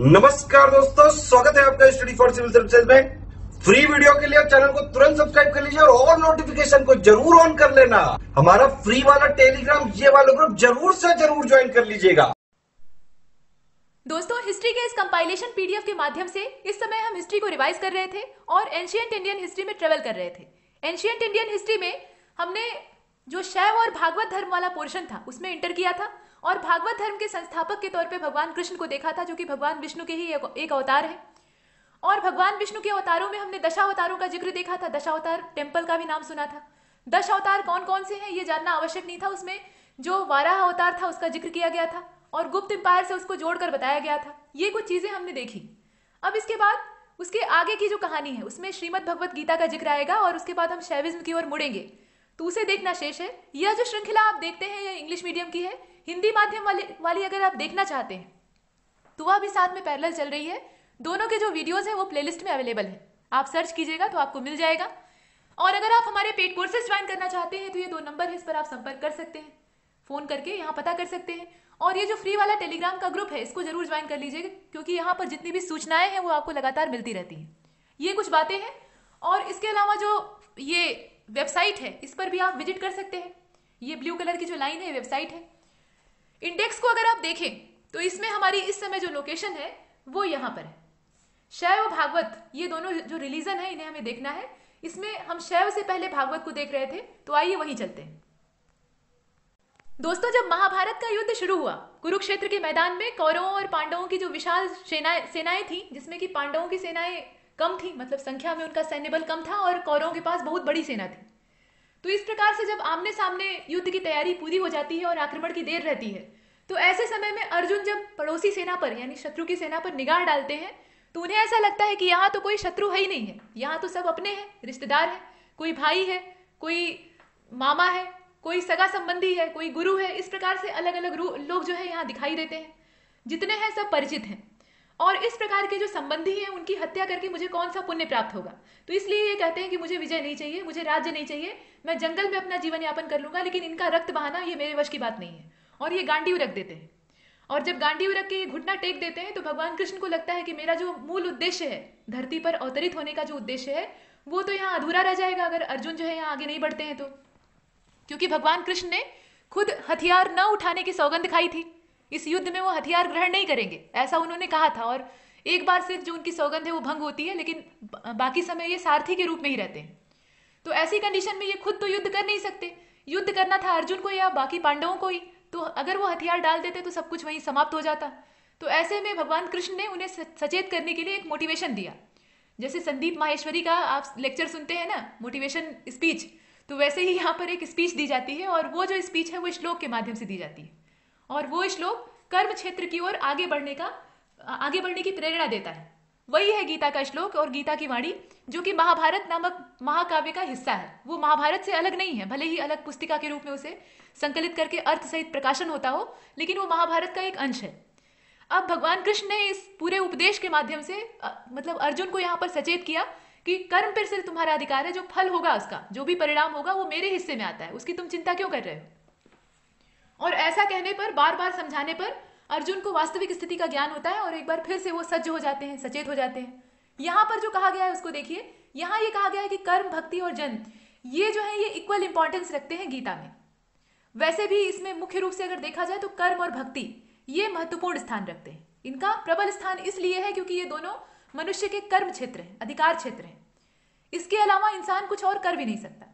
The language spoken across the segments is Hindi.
नमस्कार दोस्तों स्वागत है आपका स्टडी फॉर सिविल सर्विसेज में फ्री वीडियो के लिए चैनल को तुरंत सब्सक्राइब कर लीजिए और ऑल नोटिफिकेशन को जरूर ऑन कर लेना हमारा फ्री वाला टेलीग्राम ये वाला ग्रुप जरूर से जरूर ज्वाइन कर लीजिएगा दोस्तों हिस्ट्री के इस कंपाइलेशन पीडीएफ के माध्यम से इस समय हम हिस्ट्री को रिवाइज कर रहे थे और एंशियंट इंडियन हिस्ट्री में ट्रेवल कर रहे थे एंशियंट इंडियन हिस्ट्री में हमने जो शैव और भागवत धर्म वाला पोर्शन था उसमें इंटर किया था और भागवत धर्म के संस्थापक के तौर पे भगवान कृष्ण को देखा था जो कि भगवान विष्णु के ही एक अवतार है और भगवान विष्णु के अवतारों में हमने दशा अवतारों का जिक्र देखा था दशा अवतार टेम्पल का भी नाम सुना था दश अवतार कौन कौन से हैं ये जानना आवश्यक नहीं था उसमें जो वाराह अवतार था उसका जिक्र किया गया था और गुप्त एम्पायर से उसको जोड़कर बताया गया था ये कुछ चीज़ें हमने देखी अब इसके बाद उसके आगे की जो कहानी है उसमें श्रीमद भगवत गीता का जिक्र आएगा और उसके बाद हम शैविज्म की ओर मुड़ेंगे तो उसे देखना शेष है यह जो श्रृंखला आप देखते हैं यह इंग्लिश मीडियम की है हिंदी माध्यम वाली वाली अगर आप देखना चाहते हैं तो वह भी साथ में पैरल चल रही है दोनों के जो वीडियोज़ हैं वो प्लेलिस्ट में अवेलेबल है आप सर्च कीजिएगा तो आपको मिल जाएगा और अगर आप हमारे पेड कोर्सेज ज्वाइन करना चाहते हैं तो ये दो नंबर है इस पर आप संपर्क कर सकते हैं फ़ोन करके यहाँ पता कर सकते हैं और ये जो फ्री वाला टेलीग्राम का ग्रुप है इसको ज़रूर ज्वाइन कर लीजिएगा क्योंकि यहाँ पर जितनी भी सूचनाएं हैं वो आपको लगातार मिलती रहती हैं ये कुछ बातें हैं और इसके अलावा जो ये वेबसाइट है इस पर भी आप विजिट कर सकते हैं ये ब्लू कलर की जो लाइन है वेबसाइट है इंडेक्स को अगर आप देखें तो इसमें हमारी इस समय जो लोकेशन है वो यहां पर है शैव और भागवत ये दोनों जो रिलीजन है इन्हें हमें देखना है इसमें हम शैव से पहले भागवत को देख रहे थे तो आइए वहीं चलते हैं दोस्तों जब महाभारत का युद्ध शुरू हुआ कुरुक्षेत्र के मैदान में कौरवों और पांडवों की जो विशाल सेनाएं सेनाएं थी जिसमें कि पांडवों की सेनाएं कम थी मतलब संख्या में उनका सैन्य बल कम था और कौरवों के पास बहुत बड़ी सेना थी तो इस प्रकार से जब आमने सामने युद्ध की तैयारी पूरी हो जाती है और आक्रमण की देर रहती है तो ऐसे समय में अर्जुन जब पड़ोसी सेना पर यानी शत्रु की सेना पर निगाह डालते हैं तो उन्हें ऐसा लगता है कि यहाँ तो कोई शत्रु है ही नहीं है यहाँ तो सब अपने हैं रिश्तेदार हैं कोई भाई है कोई मामा है कोई सगा संबंधी है कोई गुरु है इस प्रकार से अलग अलग लोग जो है यहाँ दिखाई देते हैं जितने हैं सब परिचित हैं और इस प्रकार के जो संबंधी हैं उनकी हत्या करके मुझे कौन सा पुण्य प्राप्त होगा तो इसलिए ये कहते हैं कि मुझे विजय नहीं चाहिए मुझे राज्य नहीं चाहिए मैं जंगल में अपना जीवन यापन कर लूंगा लेकिन इनका रक्त बहाना ये मेरे वश की बात नहीं है और ये गांडीव रख देते हैं और जब गांडीव रख के ये घुटना टेक देते हैं तो भगवान कृष्ण को लगता है कि मेरा जो मूल उद्देश्य है धरती पर अवतरित होने का जो उद्देश्य है वो तो यहाँ अधूरा रह जाएगा अगर अर्जुन जो है यहाँ आगे नहीं बढ़ते हैं तो क्योंकि भगवान कृष्ण ने खुद हथियार न उठाने की सौगंध खाई थी इस युद्ध में वो हथियार ग्रहण नहीं करेंगे ऐसा उन्होंने कहा था और एक बार सिर्फ जो उनकी सौगंध है वो भंग होती है लेकिन बाकी समय ये सारथी के रूप में ही रहते हैं तो ऐसी कंडीशन में ये खुद तो युद्ध कर नहीं सकते युद्ध करना था अर्जुन को या बाकी पांडवों को ही तो अगर वो हथियार डाल देते तो सब कुछ वहीं समाप्त हो जाता तो ऐसे में भगवान कृष्ण ने उन्हें सचेत करने के लिए एक मोटिवेशन दिया जैसे संदीप माहेश्वरी का आप लेक्चर सुनते हैं ना मोटिवेशन स्पीच तो वैसे ही यहाँ पर एक स्पीच दी जाती है और वो जो स्पीच है वो श्लोक के माध्यम से दी जाती है और वो श्लोक कर्म क्षेत्र की ओर आगे बढ़ने का आगे बढ़ने की प्रेरणा देता है वही है गीता का श्लोक और गीता की वाणी जो कि महाभारत नामक महाकाव्य का हिस्सा है वो महाभारत से अलग नहीं है भले ही अलग पुस्तिका के रूप में उसे संकलित करके अर्थ सहित प्रकाशन होता हो लेकिन वो महाभारत का एक अंश है अब भगवान कृष्ण ने इस पूरे उपदेश के माध्यम से अ, मतलब अर्जुन को यहाँ पर सचेत किया कि कर्म पर सिर्फ तुम्हारा अधिकार है जो फल होगा उसका जो भी परिणाम होगा वो मेरे हिस्से में आता है उसकी तुम चिंता क्यों कर रहे हो और ऐसा कहने पर बार बार समझाने पर अर्जुन को वास्तविक स्थिति का ज्ञान होता है और एक बार फिर से वो सज्ज हो जाते हैं सचेत हो जाते हैं यहाँ पर जो कहा गया है उसको देखिए यहाँ ये कहा गया है कि कर्म भक्ति और जन्म ये जो है ये इक्वल इंपॉर्टेंस रखते हैं गीता में वैसे भी इसमें मुख्य रूप से अगर देखा जाए तो कर्म और भक्ति ये महत्वपूर्ण स्थान रखते हैं इनका प्रबल स्थान इसलिए है क्योंकि ये दोनों मनुष्य के कर्म क्षेत्र हैं अधिकार क्षेत्र हैं इसके अलावा इंसान कुछ और कर भी नहीं सकता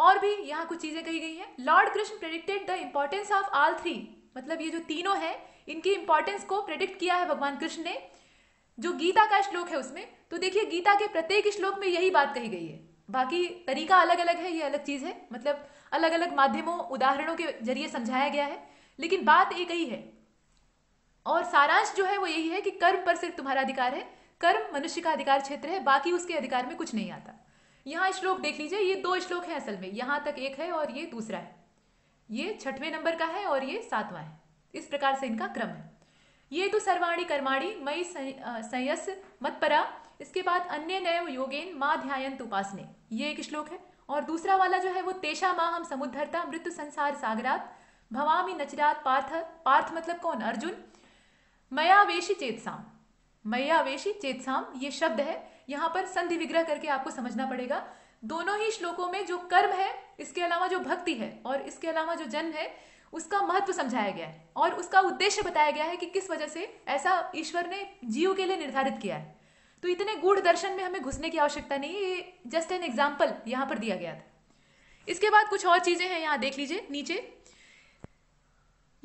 और भी यहाँ कुछ चीज़ें कही गई हैं lord Krishna predicted the importance of all three मतलब ये जो तीनों हैं इनकी इंपॉर्टेंस को प्रेडिक्ट किया है भगवान कृष्ण ने जो गीता का श्लोक है उसमें तो देखिए गीता के प्रत्येक श्लोक में यही बात कही गई है बाकी तरीका अलग अलग है ये अलग चीज़ है मतलब अलग अलग माध्यमों उदाहरणों के जरिए समझाया गया है लेकिन बात एक ही है और सारांश जो है वो यही है कि कर्म पर सिर्फ तुम्हारा अधिकार है कर्म मनुष्य का अधिकार क्षेत्र है बाकी उसके अधिकार में कुछ नहीं आता यहाँ श्लोक देख लीजिए ये दो श्लोक हैं असल में यहाँ तक एक है और ये दूसरा है ये छठवें नंबर का है और ये सातवां है इस प्रकार से इनका क्रम है ये तो सर्वाणी कर्माणी मई संयस मतपरा इसके बाद अन्य नैव योगेन माँ ध्यान उपासने ये एक श्लोक है और दूसरा वाला जो है वो तेषा माँ हम समुद्धरता मृत्यु संसार सागरात भवामी नचरात पार्थ पार्थ मतलब कौन अर्जुन मयावेशी चेतसाम मयावेशी चेतसाम ये शब्द है यहां पर संधि विग्रह करके आपको समझना पड़ेगा दोनों ही श्लोकों में जो कर्म है इसके अलावा जो भक्ति है और इसके अलावा जो जन्म है उसका महत्व समझाया गया है और उसका उद्देश्य बताया गया है कि किस वजह से ऐसा ईश्वर ने जीव के लिए निर्धारित किया है तो इतने गूढ़ दर्शन में हमें घुसने की आवश्यकता नहीं है जस्ट एन एग्जाम्पल यहां पर दिया गया था इसके बाद कुछ और चीज़ें हैं यहां देख लीजिए नीचे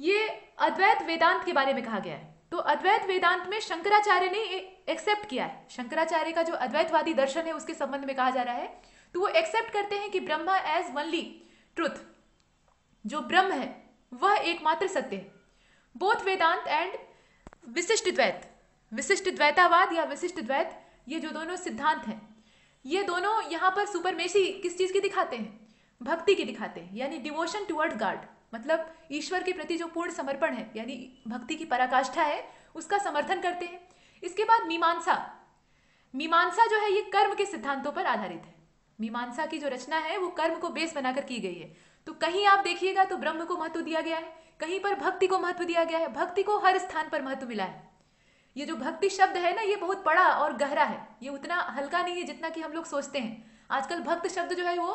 ये अद्वैत वेदांत के बारे में कहा गया है तो अद्वैत वेदांत में शंकराचार्य ने एक्सेप्ट किया है शंकराचार्य का जो अद्वैतवादी दर्शन है उसके संबंध में कहा जा रहा है तो वो एक्सेप्ट करते हैं कि ब्रह्मा एज वनली ट्रुथ जो ब्रह्म है वह एकमात्र सत्य है बोथ वेदांत एंड विशिष्ट द्वैत विशिष्ट द्वैतावाद या विशिष्ट द्वैत ये जो दोनों सिद्धांत हैं ये दोनों यहाँ पर सुपरमेशी किस चीज़ की दिखाते हैं भक्ति की दिखाते हैं यानी डिवोशन टुवर्ड्स गॉड मतलब ईश्वर के प्रति जो पूर्ण समर्पण है यानी भक्ति की पराकाष्ठा है उसका समर्थन करते हैं इसके बाद मीमांसा मीमांसा जो है ये कर्म के सिद्धांतों पर आधारित है मीमांसा की जो रचना है वो कर्म को बेस बनाकर की गई है तो कहीं आप देखिएगा तो ब्रह्म को महत्व दिया गया है कहीं पर भक्ति को महत्व दिया गया है भक्ति को हर स्थान पर महत्व मिला है ये जो भक्ति शब्द है ना ये बहुत बड़ा और गहरा है ये उतना हल्का नहीं है जितना कि हम लोग सोचते हैं आजकल भक्त शब्द जो है वो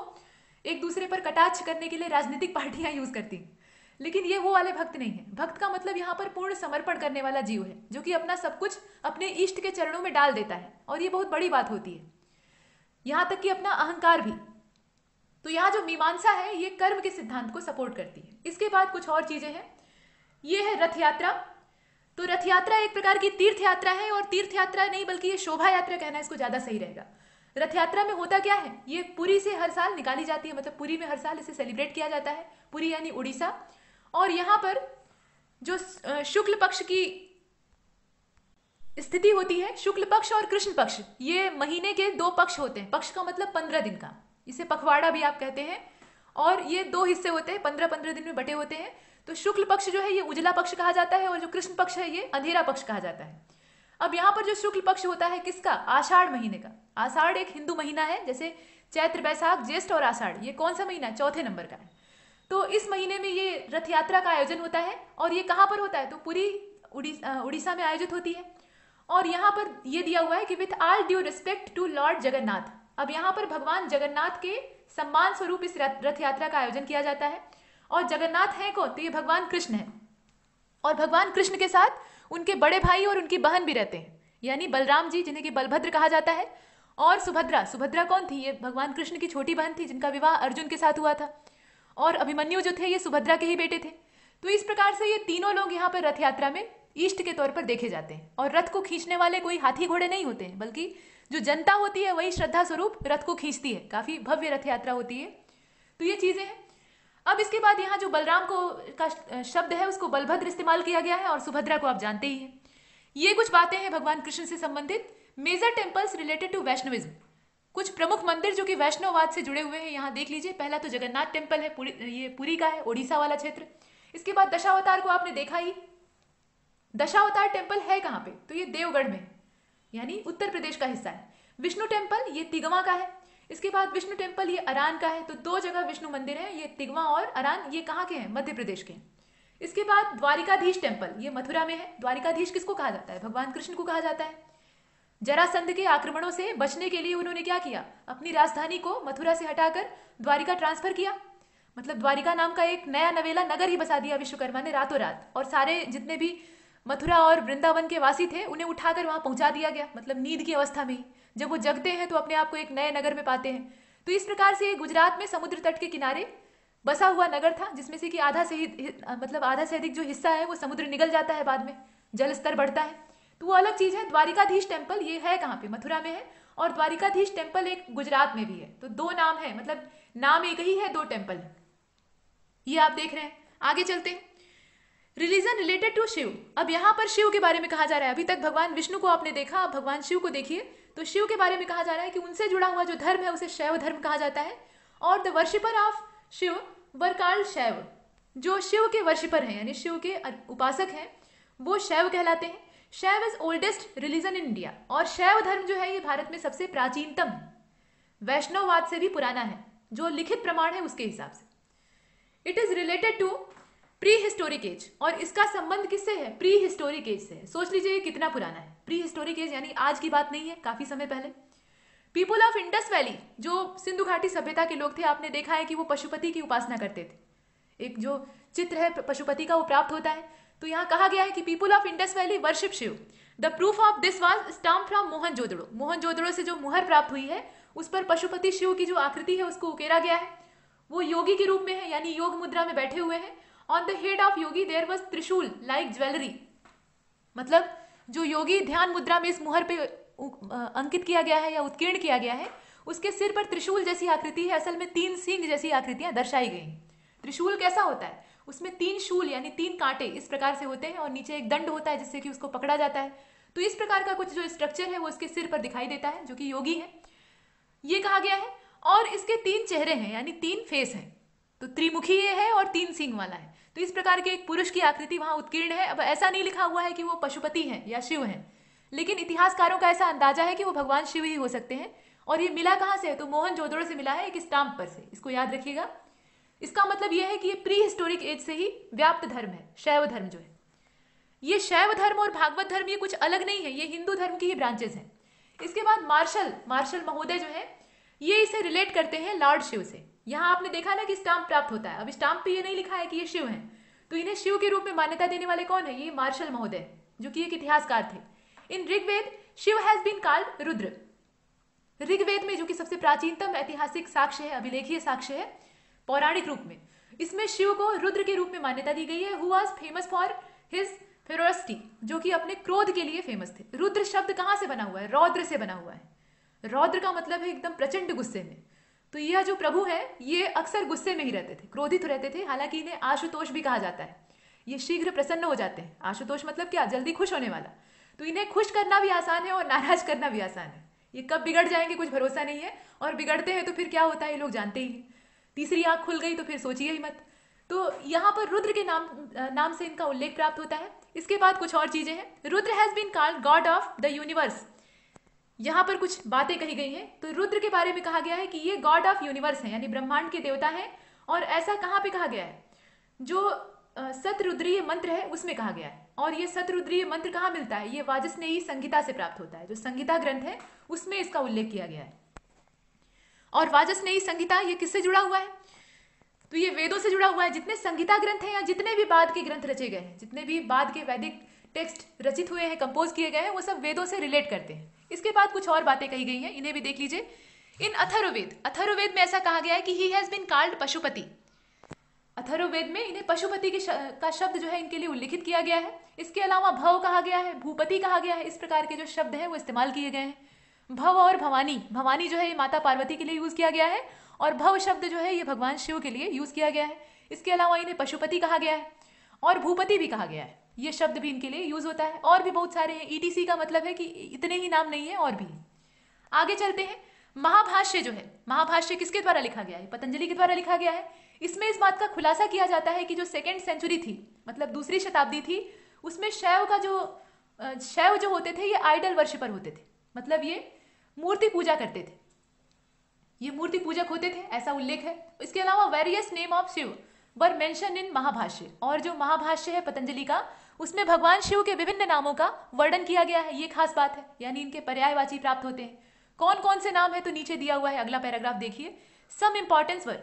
एक दूसरे पर कटाक्ष करने के लिए राजनीतिक पार्टियां यूज करती हैं लेकिन ये वो वाले भक्त नहीं है भक्त का मतलब यहाँ पर पूर्ण समर्पण करने वाला जीव है जो कि अपना सब कुछ अपने इष्ट के चरणों में डाल देता है और ये बहुत बड़ी बात होती है यहाँ तक कि अपना अहंकार भी तो यहाँ जो मीमांसा है ये कर्म के सिद्धांत को सपोर्ट करती है इसके बाद कुछ और चीज़ें हैं ये है रथ यात्रा तो रथ यात्रा एक प्रकार की तीर्थ यात्रा है और तीर्थ यात्रा नहीं बल्कि ये शोभा यात्रा कहना इसको ज़्यादा सही रहेगा रथ यात्रा में होता क्या है ये पुरी से हर साल निकाली जाती है मतलब पुरी में हर साल इसे सेलिब्रेट किया जाता है पुरी यानी उड़ीसा और यहां पर जो शुक्ल पक्ष की स्थिति होती है शुक्ल पक्ष और कृष्ण पक्ष ये महीने के दो पक्ष होते हैं पक्ष का मतलब पंद्रह दिन का इसे पखवाड़ा भी आप कहते हैं और ये दो हिस्से होते हैं पंद्रह पंद्रह दिन में बटे होते हैं तो शुक्ल पक्ष जो है ये उजला पक्ष कहा जाता है और जो कृष्ण पक्ष है ये अंधेरा पक्ष कहा जाता है अब यहां पर जो शुक्ल पक्ष होता है किसका आषाढ़ महीने का आषाढ़ एक हिंदू महीना है जैसे चैत्र बैसाख ज्येष्ठ और आषाढ़ ये कौन सा महीना चौथे नंबर का है तो इस महीने में ये रथ यात्रा का आयोजन होता है और ये कहाँ पर होता है तो पूरी उड़ीसा में आयोजित होती है और यहाँ पर ये दिया हुआ है कि with all due respect to lord Jagannath अब यहाँ पर भगवान जगन्नाथ के सम्मान स्वरूप इस रथ यात्रा का आयोजन किया जाता है और जगन्नाथ है कौन तो ये भगवान कृष्ण है और भगवान कृष्ण के साथ उनके बड़े भाई और उनकी बहन भी रहते हैं यानी बलराम जी जिन्हें कि बलभद्र कहा जाता है और सुभद्रा सुभद्रा कौन थी ये भगवान कृष्ण की छोटी बहन थी जिनका विवाह अर्जुन के साथ हुआ था और अभिमन्यु जो थे ये सुभद्रा के ही बेटे थे तो इस प्रकार से ये तीनों लोग यहाँ पर रथ यात्रा में ईष्ट के तौर पर देखे जाते हैं और रथ को खींचने वाले कोई हाथी घोड़े नहीं होते हैं बल्कि जो जनता होती है वही श्रद्धा स्वरूप रथ को खींचती है काफ़ी भव्य रथ यात्रा होती है तो ये चीज़ें हैं अब इसके बाद यहाँ जो बलराम को का शब्द है उसको बलभद्र इस्तेमाल किया गया है और सुभद्रा को आप जानते ही हैं ये कुछ बातें हैं भगवान कृष्ण से संबंधित major temples related to Vaishnavism कुछ प्रमुख मंदिर जो कि वैष्णववाद से जुड़े हुए हैं यहाँ देख लीजिए पहला तो जगन्नाथ टेम्पल है पुरी ये पुरी का है ओडिशा वाला क्षेत्र इसके बाद दशावतार को आपने देखा ही दशावतार टेम्पल है कहाँ पे तो ये देवगढ़ में यानी उत्तर प्रदेश का हिस्सा है विष्णु टेम्पल ये तिगवा का है इसके बाद विष्णु टेम्पल ये अरान का है तो दो जगह विष्णु मंदिर है ये तिगवा और अरान ये कहाँ के हैं मध्य प्रदेश के इसके बाद द्वारिकाधीश टेम्पल ये मथुरा में है द्वारिकाधीश किसको कहा जाता है भगवान कृष्ण को कहा जाता है जरासंध के आक्रमणों से बचने के लिए उन्होंने क्या किया अपनी राजधानी को मथुरा से हटाकर द्वारिका ट्रांसफर किया मतलब द्वारिका नाम का एक नया नवेला नगर ही बसा दिया विश्वकर्मा ने रातों रात और सारे जितने भी मथुरा और वृंदावन के वासी थे उन्हें उठाकर वहां पहुंचा दिया गया मतलब नींद की अवस्था में ही जब वो जगते हैं तो अपने आप को एक नए नगर में पाते हैं तो इस प्रकार से गुजरात में समुद्र तट के किनारे बसा हुआ नगर था जिसमें से कि आधा से ही मतलब आधा से अधिक जो हिस्सा है वो समुद्र निकल जाता है बाद में जल स्तर बढ़ता है तो वो अलग चीज़ है द्वारिकाधीश टेम्पल ये है कहाँ पे मथुरा में है और द्वारिकाधीश टेम्पल एक गुजरात में भी है तो दो नाम है मतलब नाम एक ही है दो टेम्पल ये आप देख रहे हैं आगे चलते हैं रिलीजन रिलेटेड टू शिव अब यहाँ पर शिव के बारे में कहा जा रहा है अभी तक भगवान विष्णु को आपने देखा अब भगवान शिव को देखिए तो शिव के बारे में कहा जा रहा है कि उनसे जुड़ा हुआ जो धर्म है उसे शैव धर्म कहा जाता है और द वर्शिपर ऑफ शिव वरकाल शैव जो शिव के वर्शिपर हैं यानी शिव के उपासक हैं वो शैव कहलाते हैं Shaiva is oldest religion in India और शैव धर्म जो है ये भारत में सबसे प्राचीनतम है वैष्णववाद से भी पुराना है जो लिखित प्रमाण है उसके हिसाब से it is related to prehistoric age और इसका संबंध किससे है प्री हिस्टोरिक एज से है सोच लीजिए ये कितना पुराना है प्री हिस्टोरिक एज यानी आज की बात नहीं है काफी समय पहले पीपल ऑफ इंडस वैली जो सिंधु घाटी सभ्यता के लोग थे आपने देखा है कि वो पशुपति की उपासना करते थे एक जो चित्र है पशुपति का वो प्राप्त होता है तो यहाँ कहा गया है कि people of Indus valley worship Shiva the proof of this was stamp from Mohenjodaro Mohenjodaro से जो मुहर प्राप्त हुई है उस पर पशुपति शिव की जो आकृति है उसको उकेरा गया है वो योगी के रूप में है यानी योग मुद्रा में बैठे हुए हैं on the head of yogi there was trishul like jewellery मतलब जो योगी ध्यान मुद्रा में इस मुहर पे अंकित किया गया है या उत्कीर्ण किया गया है उसके सिर पर त्रिशूल जैसी आकृति है असल में तीन सिंह जैसी आकृतियां दर्शाई गई त्रिशूल कैसा होता है उसमें तीन शूल यानी तीन कांटे इस प्रकार से होते हैं और नीचे एक दंड होता है जिससे कि उसको पकड़ा जाता है तो इस प्रकार का कुछ जो स्ट्रक्चर है वो उसके सिर पर दिखाई देता है जो कि योगी है ये कहा गया है और इसके तीन चेहरे हैं यानी तीन फेस हैं तो त्रिमुखी ये है और तीन सिंह वाला है तो इस प्रकार के एक पुरुष की आकृति वहाँ उत्कीर्ण है अब ऐसा नहीं लिखा हुआ है कि वो पशुपति हैं या शिव हैं लेकिन इतिहासकारों का ऐसा अंदाजा है कि वो भगवान शिव ही हो सकते हैं और ये मिला कहाँ से है तो मोहन जोदड़ो से मिला है एक स्टाम्प पर से इसको याद रखिएगा इसका मतलब यह है कि ये प्री हिस्टोरिक एज से ही व्याप्त धर्म है शैव धर्म जो है ये शैव धर्म और भागवत धर्म ये कुछ अलग नहीं है ये हिंदू धर्म की ही ब्रांचेस हैं इसके बाद मार्शल मार्शल महोदय जो है ये इसे रिलेट करते हैं लॉर्ड शिव से यहाँ आपने देखा ना कि स्टाम्प प्राप्त होता है अब स्टाम्प पे ये नहीं लिखा है कि ये शिव है तो इन्हें शिव के रूप में मान्यता देने वाले कौन है ये मार्शल महोदय जो कि एक इतिहासकार थे in Rigveda Shiva has been called Rudra Rigveda में जो कि सबसे प्राचीनतम ऐतिहासिक साक्ष्य है अभिलेखीय साक्ष्य है पौराणिक रूप में इसमें शिव को रुद्र के रूप में मान्यता दी गई है who was famous for his ferocity जो कि अपने क्रोध के लिए फेमस थे रुद्र शब्द कहाँ से बना हुआ है रौद्र से बना हुआ है रौद्र का मतलब है एकदम प्रचंड गुस्से में तो यह जो प्रभु है ये अक्सर गुस्से में ही रहते थे क्रोधित रहते थे हालांकि इन्हें आशुतोष भी कहा जाता है ये शीघ्र प्रसन्न हो जाते हैं आशुतोष मतलब क्या जल्दी खुश होने वाला तो इन्हें खुश करना भी आसान है और नाराज करना भी आसान है ये कब बिगड़ जाएंगे कुछ भरोसा नहीं है और बिगड़ते हैं तो फिर क्या होता है ये लोग जानते ही हैं तीसरी आँख खुल गई तो फिर सोचिए ही मत तो यहाँ पर रुद्र के नाम नाम से इनका उल्लेख प्राप्त होता है इसके बाद कुछ और चीज़ें हैं Rudra has been called god of the universe यहाँ पर कुछ बातें कही गई हैं तो रुद्र के बारे में कहा गया है कि ये गॉड ऑफ यूनिवर्स है यानी ब्रह्मांड के देवता है और ऐसा कहाँ पे कहा गया है जो सतरुद्रीय मंत्र है उसमें कहा गया है और ये सतरुद्रीय मंत्र कहाँ मिलता है ये वाजस्नेही संगीता से प्राप्त होता है जो संगीता ग्रंथ है उसमें इसका उल्लेख किया गया है और वाजस्नेयी संगीता ये किससे जुड़ा हुआ है तो ये वेदों से जुड़ा हुआ है जितने संगीता ग्रंथ हैं या जितने भी बाद के ग्रंथ रचे गए हैं जितने भी बाद के वैदिक टेक्स्ट रचित हुए हैं कंपोज किए गए हैं वो सब वेदों से रिलेट करते हैं इसके बाद कुछ और बातें कही गई हैं इन्हें भी देख लीजिए इन अथर्ववेद अथर्ववेद में ऐसा कहा गया है कि he has been called Pashupati Atharvaveda में इन्हें पशुपति के श, का शब्द जो है इनके लिए उल्लिखित किया गया है इसके अलावा भव कहा गया है भूपति कहा गया है इस प्रकार के जो शब्द हैं वो इस्तेमाल किए गए हैं भव और भवानी भवानी जो है ये माता पार्वती के लिए यूज़ किया गया है और भव शब्द जो है ये भगवान शिव के लिए यूज़ किया गया है इसके अलावा इन्हें पशुपति कहा गया है और भूपति भी कहा गया है ये शब्द भी इनके लिए यूज़ होता है और भी बहुत सारे हैं ईटीसी e का मतलब है कि इतने ही नाम नहीं है और भी आगे चलते हैं महाभाष्य जो है महाभाष्य किसके द्वारा लिखा गया है पतंजलि के द्वारा लिखा गया है इसमें इस बात का खुलासा किया जाता है कि जो सेकेंड सेंचुरी थी मतलब दूसरी शताब्दी थी उसमें शैव का जो शैव जो होते थे ये आइडल पर होते थे मतलब ये मूर्ति पूजा करते थे ये मूर्ति पूजक होते थे ऐसा उल्लेख है इसके अलावा वेरियस नेम ऑफ शिव बर मेंशन इन महाभाष्य और जो महाभाष्य है पतंजलि का उसमें भगवान शिव के विभिन्न नामों का वर्णन किया गया है ये खास बात है यानी इनके पर्यायवाची प्राप्त होते हैं कौन कौन से नाम है तो नीचे दिया हुआ है अगला पैराग्राफ देखिए सम इम्पॉर्टेंस वर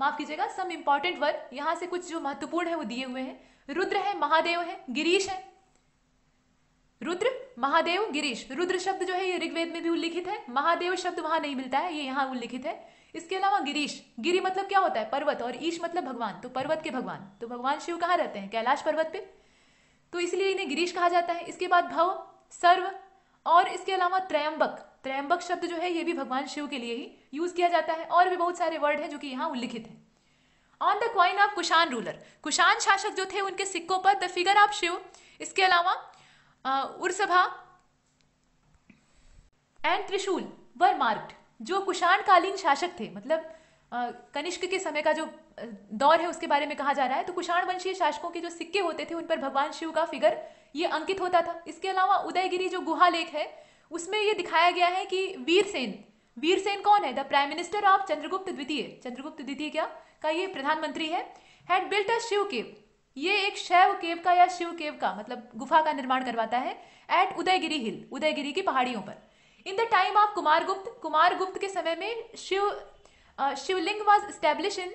माफ कीजिएगा सम इम्पॉर्टेंट वर यहाँ से कुछ जो महत्वपूर्ण है वो दिए हुए हैं रुद्र है महादेव है गिरीश है रुद्र महादेव गिरीश रुद्र शब्द जो है ये ऋग्वेद में भी उल्लिखित है महादेव शब्द वहां नहीं मिलता है ये यहाँ उल्लिखित है इसके अलावा गिरीश गिरी मतलब क्या होता है पर्वत और ईश मतलब भगवान तो पर्वत के भगवान तो भगवान शिव कहाँ रहते हैं कैलाश पर्वत पे तो इसलिए इन्हें गिरीश कहा जाता है इसके बाद भव सर्व और इसके अलावा त्रयंबक त्रयंबक शब्द जो है ये भी भगवान शिव के लिए ही यूज किया जाता है और भी बहुत सारे वर्ड हैं जो कि यहाँ उल्लिखित है on the coin of Kushan ruler Kushan शासक जो थे उनके सिक्कों पर द फिगर ऑफ शिव इसके अलावा उर्सभा एंड त्रिशूल वर मार्क्ड जो कालीन शासक थे मतलब कनिष्क के समय का जो दौर है उसके बारे में कहा जा रहा है तो कुषाण वंशीय शासकों के जो सिक्के होते थे उन पर भगवान शिव का फिगर ये अंकित होता था इसके अलावा उदयगिरी जो गुहा लेख है उसमें ये दिखाया गया है कि वीरसेन वीरसेन कौन है the prime minister of Chandragupta द्वितीय चंद्रगुप्त द्वितीय क्या का ये प्रधानमंत्री है had built a Shiva cave ये एक शैव केव का या शिव केव का मतलब गुफा का निर्माण करवाता है एट उदयगिरी हिल उदयगिरी की पहाड़ियों पर in the time of Kumaragupta Kumaragupta के समय में Shiva Shivling was establish in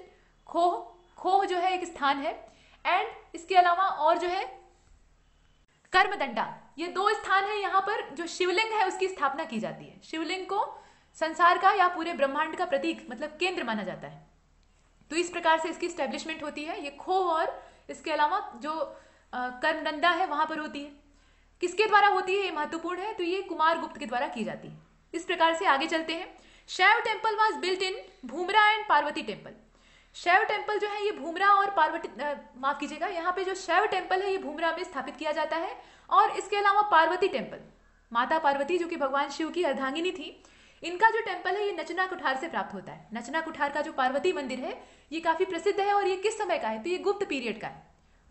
Khoh Khoh जो है एक स्थान है एंड इसके अलावा और जो है कर्मदंडा ये दो स्थान है यहाँ पर जो शिवलिंग है उसकी स्थापना की जाती है शिवलिंग को संसार का या पूरे ब्रह्मांड का प्रतीक मतलब केंद्र माना जाता है तो इस प्रकार से इसकी स्टैब्लिशमेंट होती है ये खो और इसके अलावा जो कर्मदंडा है वहां पर होती है किसके द्वारा होती है ये महत्वपूर्ण है तो ये कुमार गुप्त के द्वारा की जाती है इस प्रकार से आगे चलते हैं Shaiva temple was built in Bhumara and Parvati temple Shaiva temple जो है ये भूमरा और पार्वती माफ कीजिएगा यहाँ पे जो शैव टेम्पल है ये भूमरा में स्थापित किया जाता है और इसके अलावा पार्वती टेम्पल माता पार्वती जो कि भगवान शिव की अर्धांगिनी थी इनका जो टेम्पल है ये नचना कुठार से प्राप्त होता है नचना कुठार का जो पार्वती मंदिर है ये काफ़ी प्रसिद्ध है और ये किस समय का है तो ये गुप्त पीरियड का है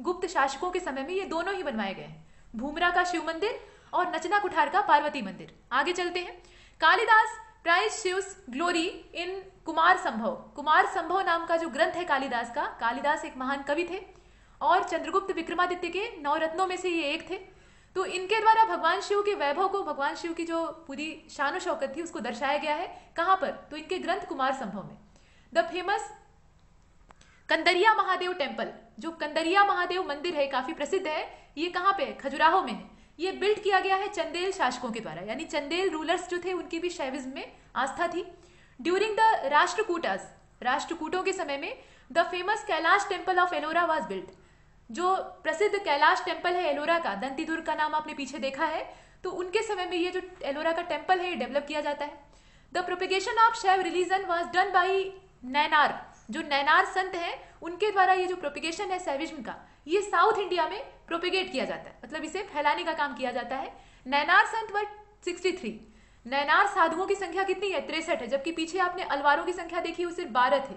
गुप्त शासकों के समय में ये दोनों ही बनवाए गए हैं भूमरा का शिव मंदिर और नचना कुठार का पार्वती मंदिर आगे चलते हैं Kalidas praise Shiva's glory in Kumarasambhava Kumar संभव नाम का जो ग्रंथ है कालिदास का कालिदास एक महान कवि थे और चंद्रगुप्त विक्रमादित्य के नवरत्नों में से ये एक थे तो इनके द्वारा भगवान शिव के वैभव को भगवान शिव की जो पूरी शान शौकत थी उसको दर्शाया गया है कहाँ पर तो इनके ग्रंथ कुमार संभव में the famous Kandariya Mahadev temple जो कंदरिया महादेव मंदिर है काफ़ी प्रसिद्ध है ये कहाँ पे है खजुराहो में है ये बिल्ड किया गया है चंदेल शासकों के द्वारा यानी चंदेल रूलर्स जो थे उनकी भी शैविज्म में आस्था थी ड्यूरिंग द राष्ट्रकूटास राष्ट्रकूटों के समय में the famous Kailash temple of Ellora was built जो प्रसिद्ध कैलाश टेम्पल है एलोरा का दंती दुर्ग का नाम आपने पीछे देखा है तो उनके समय में ये जो एलोरा का टेम्पल है ये डेवलप किया जाता है the propagation of Shaiva religion was done by Nayanar जो नैनार संत हैं उनके द्वारा ये जो प्रोपिगेशन है सैविज्म का ये साउथ इंडिया में प्रोपिगेट किया जाता है मतलब इसे फैलाने का काम किया जाता है नैनार संत वर्ग सिक्सटी थ्री नैनार साधुओं की संख्या कितनी है तिरसठ है जबकि पीछे आपने अलवारों की संख्या देखी वो सिर्फ बारह थे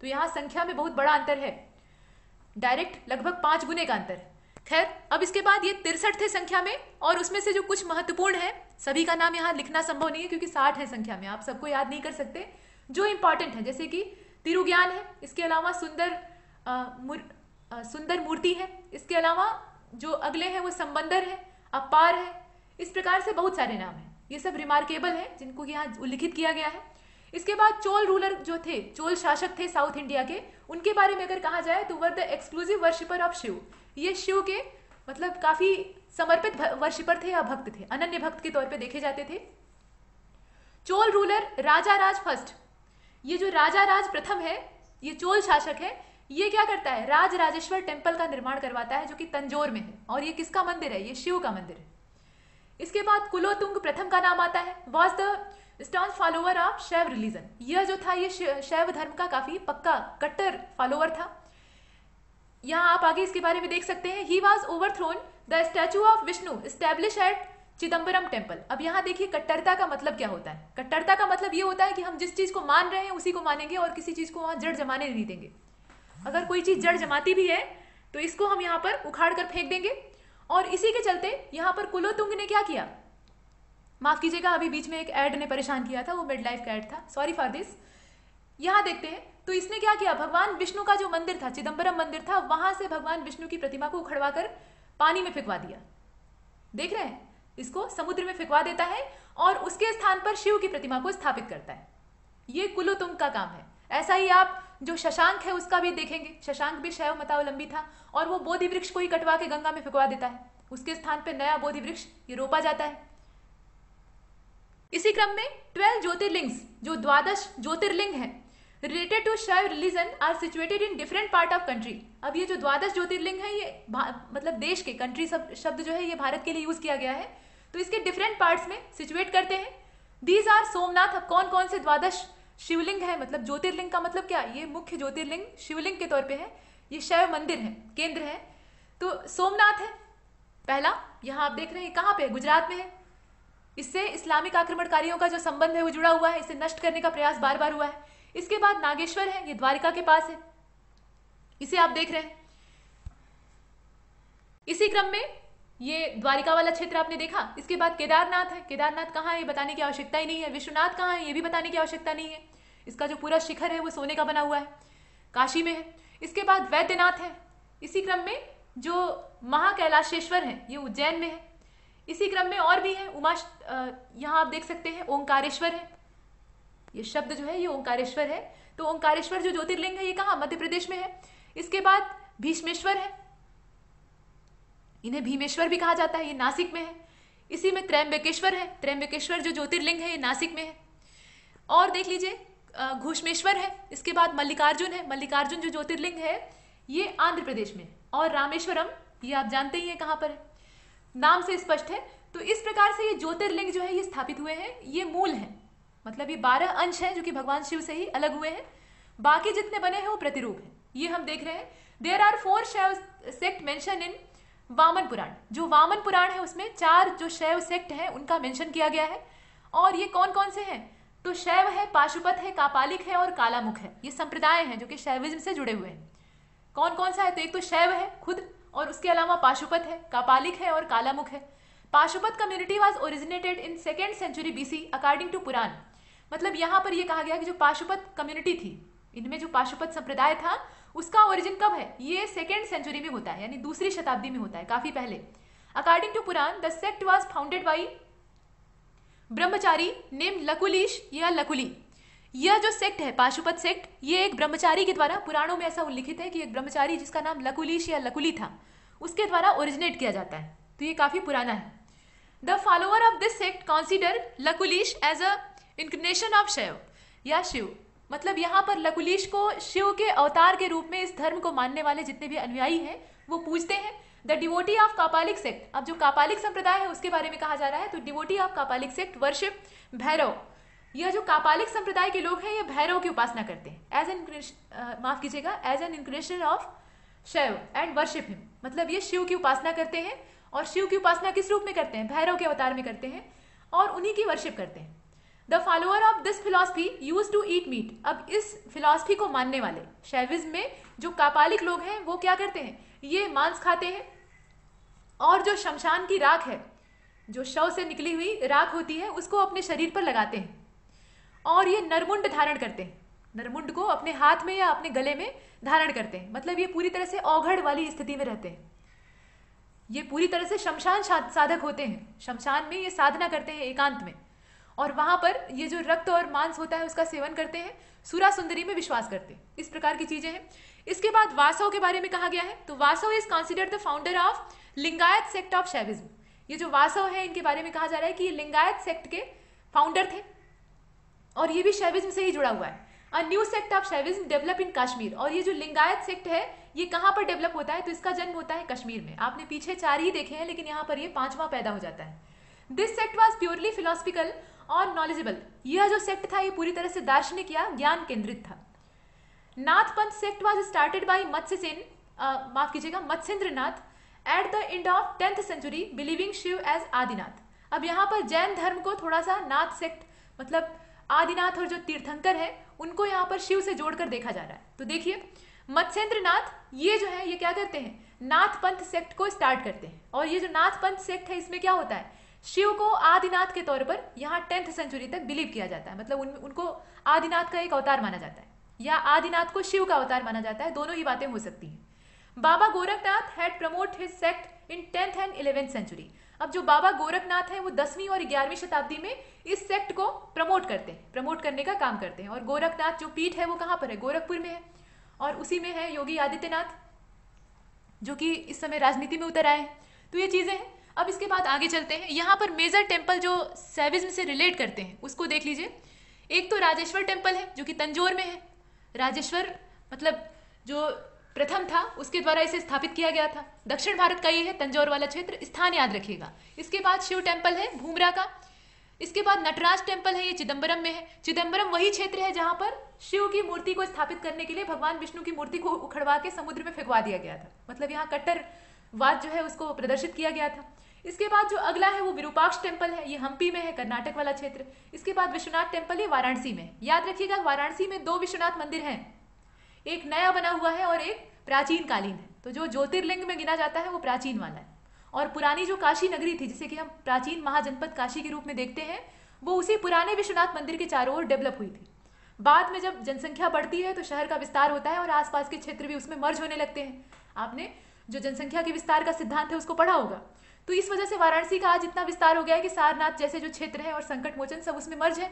तो यहाँ संख्या में बहुत बड़ा अंतर है डायरेक्ट लगभग पांच गुने का अंतर खैर अब इसके बाद ये तिरसठ थे संख्या में और उसमें से जो कुछ महत्वपूर्ण है सभी का नाम यहाँ लिखना संभव नहीं है क्योंकि साठ है संख्या में आप सबको याद नहीं कर सकते जो इंपॉर्टेंट है जैसे कि तिरुज्ञान है इसके अलावा सुंदर मुर, सुंदर मूर्ति है इसके अलावा जो अगले हैं वो संबंदर है अपार है इस प्रकार से बहुत सारे नाम हैं ये सब रिमार्केबल हैं जिनको यहाँ उल्लिखित किया गया है इसके बाद चोल रूलर जो थे चोल शासक थे साउथ इंडिया के उनके बारे में अगर कहा जाए तो were the exclusive worshipper of Shiva ये शिव के मतलब काफ़ी समर्पित वर्शिपर थे या भक्त थे अनन्य भक्त के तौर पे देखे जाते थे Chola ruler Rajaraja first ये जो राजा राज प्रथम है ये चोल शासक है ये क्या करता है राज राजेश्वर टेम्पल का निर्माण करवाता है जो कि तंजोर में है और ये किसका मंदिर है ये शिव का मंदिर है इसके बाद कुलोतुंग प्रथम का नाम आता है was the staunch follower of Shaiva religion यह जो था ये शैव धर्म का काफी पक्का कट्टर फॉलोअर था यहाँ आप आगे इसके बारे में देख सकते हैं he was overthrown the statue of Vishnu establish at Chidambaram temple अब यहाँ देखिए कट्टरता का मतलब क्या होता है कट्टरता का मतलब ये होता है कि हम जिस चीज़ को मान रहे हैं उसी को मानेंगे और किसी चीज़ को वहां जड़ जमाने नहीं देंगे अगर कोई चीज़ जड़ जमाती भी है तो इसको हम यहाँ पर उखाड़ कर फेंक देंगे और इसी के चलते यहाँ पर कुलोतुंग ने क्या किया माफ़ कीजिएगा अभी बीच में एक एड ने परेशान किया था वो मिड लाइफ का एड था सॉरी फॉर दिस यहाँ देखते हैं तो इसने क्या किया भगवान विष्णु का जो मंदिर था चिदम्बरम मंदिर था वहां से भगवान विष्णु की प्रतिमा को उखड़वा कर पानी में फेंकवा दिया देख रहे हैं इसको समुद्र में फेंकवा देता है और उसके स्थान पर शिव की प्रतिमा को स्थापित करता है ये कुलोतुंग का काम है ऐसा ही आप जो शशांक है उसका भी देखेंगे शशांक भी शैव मतावलंबी था और वो बोधि वृक्ष को ही कटवा के गंगा में फेंकवा देता है उसके स्थान पर नया बोधि वृक्ष ये रोपा जाता है इसी क्रम में ट्वेल्व ज्योतिर्लिंग्स जो द्वादश ज्योतिर्लिंग है related to Shaiva religion are situated in different part of country अब ये जो द्वादश ज्योतिर्लिंग है ये मतलब देश के कंट्री शब्द जो है ये भारत के लिए यूज किया गया है तो इसके डिफरेंट पार्ट्स में सिचुएट करते हैं दीज आर सोमनाथ अब कौन कौन से द्वादश शिवलिंग है मतलब ज्योतिर्लिंग का मतलब क्या ये मुख्य ज्योतिर्लिंग शिवलिंग के तौर पे है ये शैव मंदिर है केंद्र है तो सोमनाथ है पहला यहाँ आप देख रहे हैं कहाँ पे है गुजरात में है इससे इस्लामिक आक्रमणकारियों का जो संबंध है वो जुड़ा हुआ है इसे नष्ट करने का प्रयास बार बार हुआ है इसके बाद नागेश्वर है ये द्वारिका के पास है इसे आप देख रहे हैं इसी क्रम में ये द्वारिका वाला क्षेत्र आपने देखा इसके बाद केदारनाथ है केदारनाथ कहाँ है ये बताने की आवश्यकता ही नहीं है विश्वनाथ कहाँ है ये भी बताने की आवश्यकता नहीं है इसका जो पूरा शिखर है वो सोने का बना हुआ है काशी में है इसके बाद वैद्यनाथ है इसी क्रम में जो महाकैलाशेश्वर है ये उज्जैन में है इसी क्रम में और भी है उमा यहाँ आप देख सकते हैं ओंकारेश्वर है ये शब्द जो है ये ओंकारेश्वर है तो ओंकारेश्वर जो ज्योतिर्लिंग है ये कहाँ मध्य प्रदेश में है इसके बाद भीष्मेश्वर है इन्हें भीमेश्वर भी कहा जाता है ये नासिक में है इसी में त्रैम्बकेश्वर है त्रैम्बकेश्वर जो ज्योतिर्लिंग है ये नासिक में है और देख लीजिए घूष्मेश्वर है इसके बाद मल्लिकार्जुन है मल्लिकार्जुन जो ज्योतिर्लिंग है ये आंध्र प्रदेश में और रामेश्वरम ये आप जानते ही हैं कहाँ पर है नाम से स्पष्ट है तो इस प्रकार से ये ज्योतिर्लिंग जो है ये स्थापित हुए हैं ये मूल हैं मतलब ये बारह अंश हैं जो कि भगवान शिव से ही अलग हुए हैं बाकी जितने बने हैं वो प्रतिरूप हैं ये हम देख रहे हैं there are four Shaiva sect mention in Vamana Purana जो वामन पुराण है उसमें चार जो शैव सेक्ट हैं उनका मेंशन किया गया है और ये कौन कौन से हैं तो शैव है पाशुपत है कापालिक है और कालामुख है ये संप्रदाय हैं जो कि शैविज्म से जुड़े हुए हैं कौन कौन सा है तो एक तो शैव है खुद और उसके अलावा पाशुपत है कापालिक है और कालामुख है Pashupata community was originated in second century BC according to Purana मतलब यहाँ पर यह कहा गया कि जो पाशुपत कम्युनिटी थी इनमें जो पाशुपत संप्रदाय था उसका ओरिजिन कब है ये सेकेंड सेंचुरी में होता है यानी दूसरी शताब्दी में होता है काफी पहले according to Purana the sect was founded by brahmachari name Lakulish या लकुली यह जो सेक्ट है पाशुपत सेक्ट ये एक ब्रह्मचारी के द्वारा पुराणों में ऐसा उल्लिखित है कि एक ब्रह्मचारी जिसका नाम लकुलिश या लकुली था उसके द्वारा ओरिजिनेट किया जाता है तो ये काफी पुराना है the follower of this sect consider Lakulish as a incarnation of Shaiva या शिव मतलब यहाँ पर लकुलीश को शिव के अवतार के रूप में इस धर्म को मानने वाले जितने भी अनुयायी हैं वो पूछते हैं the devotee of Kapalika sect अब जो कापालिक संप्रदाय है उसके बारे में कहा जा रहा है तो devotee of Kapalika sect worship Bhairav यह जो कापालिक संप्रदाय के लोग हैं ये भैरव की उपासना करते हैं एज एन माफ कीजिएगा as an incarnation of Shaiva and worship him मतलब ये शिव की उपासना करते हैं और शिव की उपासना किस रूप में करते हैं भैरव के अवतार में करते हैं और उन्हीं की वर्शिप करते हैं the follower of this philosophy use to eat meat अब इस फिलोसफी को मानने वाले शैविज में जो कापालिक लोग हैं वो क्या करते हैं ये मांस खाते हैं और जो शमशान की राख है जो शव से निकली हुई राख होती है उसको अपने शरीर पर लगाते हैं और ये नरमुंड धारण करते हैं नरमुंड को अपने हाथ में या अपने गले में धारण करते हैं मतलब ये पूरी तरह से औघड़ वाली स्थिति में रहते हैं ये पूरी तरह से शमशान साधक होते हैं शमशान में ये साधना करते हैं एकांत में और वहाँ पर ये जो रक्त और मांस होता है उसका सेवन करते हैं सूरा सुंदरी में विश्वास करते हैं इस प्रकार की चीज़ें हैं इसके बाद वासव के बारे में कहा गया है तो Vasava is considered the founder of Lingayat sect of Shaivism ये जो वासव है इनके बारे में कहा जा रहा है कि ये लिंगायत सेक्ट के फाउंडर थे और ये भी शैविज्म से ही जुड़ा हुआ है a new sect of Shaivism develop in Kashmir और ये जो लिंगायत सेक्ट है ये कहाँ पर डेवलप होता है तो इसका जन्म होता है कश्मीर में आपने पीछे चार ही देखे हैं लेकिन यहाँ पर ये पांचवा पैदा हो जाता है this sect was purely philosophical और नॉलेजेबल यह जो सेक्ट था ये पूरी तरह से दार्शनिक या ज्ञान केंद्रित था पंथ sect was started by Matsya Sen माफ कीजिएगा Matsyendranath at the end of tenth century believing Shiva as Adinath अब यहाँ पर जैन धर्म को थोड़ा सा नाथ सेक्ट मतलब आदिनाथ और जो तीर्थंकर है उनको यहाँ पर शिव से जोड़कर देखा जा रहा है तो देखिए मत्स्येंद्र नाथ ये जो है ये क्या करते हैं नाथ पंथ सेक्ट को स्टार्ट करते हैं और ये जो नाथ पंथ सेक्ट है इसमें क्या होता है शिव को आदिनाथ के तौर पर यहाँ टेंथ सेंचुरी तक बिलीव किया जाता है मतलब उन, उनको आदिनाथ का एक अवतार माना जाता है या आदिनाथ को शिव का अवतार माना जाता है दोनों ही बातें हो सकती हैं Baba Gorakhnath had promote his sect in tenth and eleventh century अब जो बाबा गोरखनाथ हैं वो दसवीं और ग्यारहवीं शताब्दी में इस सेक्ट को प्रमोट करते हैं प्रमोट करने का काम करते हैं और गोरखनाथ जो पीठ है वो कहाँ पर है गोरखपुर में है और उसी में है योगी आदित्यनाथ जो कि इस समय राजनीति में उतर आए हैं तो ये चीज़ें हैं अब इसके बाद आगे चलते हैं यहाँ पर मेजर टेम्पल जो सेविज्म से रिलेट करते हैं उसको देख लीजिए एक तो राजेश्वर टेम्पल है जो कि तंजोर में है राजेश्वर मतलब जो प्रथम था उसके द्वारा इसे स्थापित किया गया था दक्षिण भारत का ये है तंजौर वाला क्षेत्र स्थान याद रखिएगा इसके बाद शिव टेम्पल है भूमरा का इसके बाद नटराज टेम्पल है ये चिदम्बरम में है चिदम्बरम वही क्षेत्र है जहाँ पर शिव की मूर्ति को स्थापित करने के लिए भगवान विष्णु की मूर्ति को उखड़वा के समुद्र में फेंकवा दिया गया था मतलब यहाँ कट्टरवाद जो है उसको प्रदर्शित किया गया था इसके बाद जो अगला है वो विरूपाक्ष टेम्पल है ये हम्पी में है कर्नाटक वाला क्षेत्र इसके बाद विश्वनाथ टेम्पल ये वाराणसी में याद रखिएगा वाराणसी में दो विश्वनाथ मंदिर हैं एक नया बना हुआ है और एक प्राचीन कालीन है तो जो ज्योतिर्लिंग में गिना जाता है वो प्राचीन वाला है और पुरानी जो काशी नगरी थी जिसे कि हम प्राचीन महाजनपद काशी के रूप में देखते हैं वो उसी पुराने विश्वनाथ मंदिर के चारों ओर डेवलप हुई थी बाद में जब जनसंख्या बढ़ती है तो शहर का विस्तार होता है और आसपास के क्षेत्र भी उसमें मर्ज होने लगते हैं आपने जो जनसंख्या के विस्तार का सिद्धांत है उसको पढ़ा होगा तो इस वजह से वाराणसी का आज इतना विस्तार हो गया है कि सारनाथ जैसे जो क्षेत्र है और संकट मोचन सब उसमें मर्ज है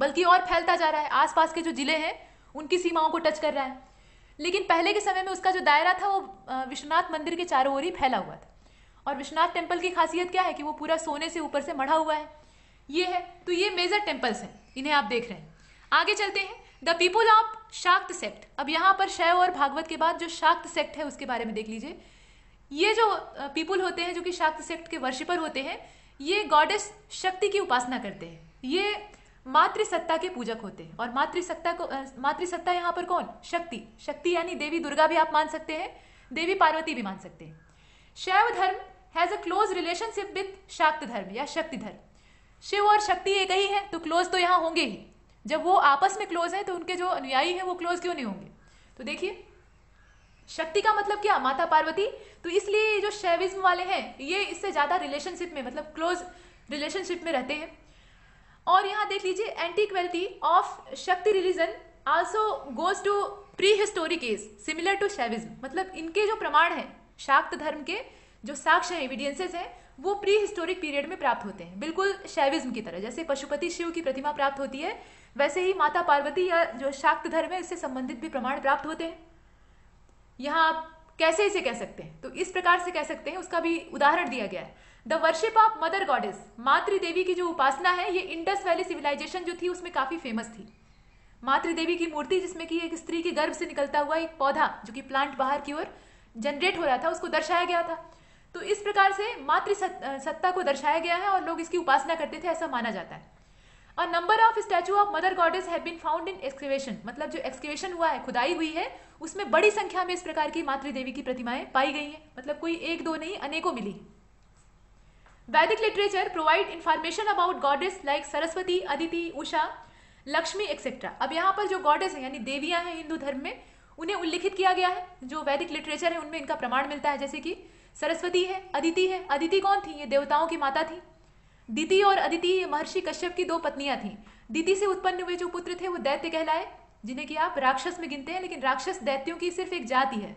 बल्कि और फैलता जा रहा है आसपास के जो जिले हैं उनकी सीमाओं को टच कर रहा है लेकिन पहले के समय में उसका जो दायरा था वो विश्वनाथ मंदिर के चारों ओर ही फैला हुआ था और विश्वनाथ टेम्पल की खासियत क्या है कि वो पूरा सोने से ऊपर से मढ़ा हुआ है ये है तो ये मेजर टेम्पल्स हैं इन्हें आप देख रहे हैं आगे चलते हैं the people of Shakta sect अब यहाँ पर शैव और भागवत के बाद जो शाक्त सेक्ट है उसके बारे में देख लीजिए ये जो पीपुल होते हैं जो कि शाक्त सेक्ट के वर्शिपर होते हैं ये गॉडेस शक्ति की उपासना करते हैं ये मातृसत्ता के पूजक होते हैं और मातृसत्ता को मातृसत्ता यहाँ पर कौन शक्ति शक्ति यानी देवी दुर्गा भी आप मान सकते हैं देवी पार्वती भी मान सकते हैं शैव धर्म has a close relationship with Shakta धर्म या शक्ति धर्म शिव और शक्ति एक ही है तो क्लोज तो यहाँ होंगे ही जब वो आपस में क्लोज है तो उनके जो अनुयायी हैं वो क्लोज क्यों नहीं होंगे तो देखिए शक्ति का मतलब क्या माता पार्वती तो इसलिए जो शैविज्म वाले हैं ये इससे ज़्यादा रिलेशनशिप में मतलब क्लोज रिलेशनशिप में रहते हैं और यहाँ देख लीजिए antiquity of Shakti religion also goes to prehistoric age similar to Shaivism मतलब इनके जो प्रमाण हैं शाक्त धर्म के जो साक्ष्य हैं एविडेंसेज हैं वो प्री हिस्टोरिक पीरियड में प्राप्त होते हैं बिल्कुल शैविज्म की तरह जैसे पशुपति शिव की प्रतिमा प्राप्त होती है वैसे ही माता पार्वती या जो शाक्त धर्म है इससे संबंधित भी प्रमाण प्राप्त होते हैं यहाँ आप कैसे इसे कह सकते हैं तो इस प्रकार से कह सकते हैं उसका भी उदाहरण दिया गया है the worship of mother goddess मातृदेवी की जो उपासना है ये इंडस वैली सिविलाइजेशन जो थी उसमें काफ़ी फेमस थी मातृदेवी की मूर्ति जिसमें कि एक स्त्री के गर्भ से निकलता हुआ एक पौधा जो कि प्लांट बाहर की ओर जनरेट हो रहा था उसको दर्शाया गया था तो इस प्रकार से मातृ सत्ता को दर्शाया गया है और लोग इसकी उपासना करते थे ऐसा माना जाता है और number of statue of mother goddess have been found in excavation मतलब जो एक्सकेवेशन हुआ है खुदाई हुई है उसमें बड़ी संख्या में इस प्रकार की मातृदेवी की प्रतिमाएं पाई गई हैं मतलब कोई एक दो नहीं अनेकों मिली Vedic literature provide information about goddess like Saraswati Aditi Usha Lakshmi etcetera अब यहाँ पर जो गॉडेस हैं यानी देवियाँ हैं हिंदू धर्म में उन्हें उल्लिखित किया गया है जो वैदिक लिटरेचर है उनमें इनका प्रमाण मिलता है जैसे कि सरस्वती है अदिति है अदिति कौन थी ये देवताओं की माता थी दीति और अदिति महर्षि कश्यप की दो पत्नियां थीं दीति से उत्पन्न हुए जो पुत्र थे वो दैत्य कहलाए जिन्हें कि आप राक्षस में गिनते हैं लेकिन राक्षस दैत्यों की सिर्फ एक जाति है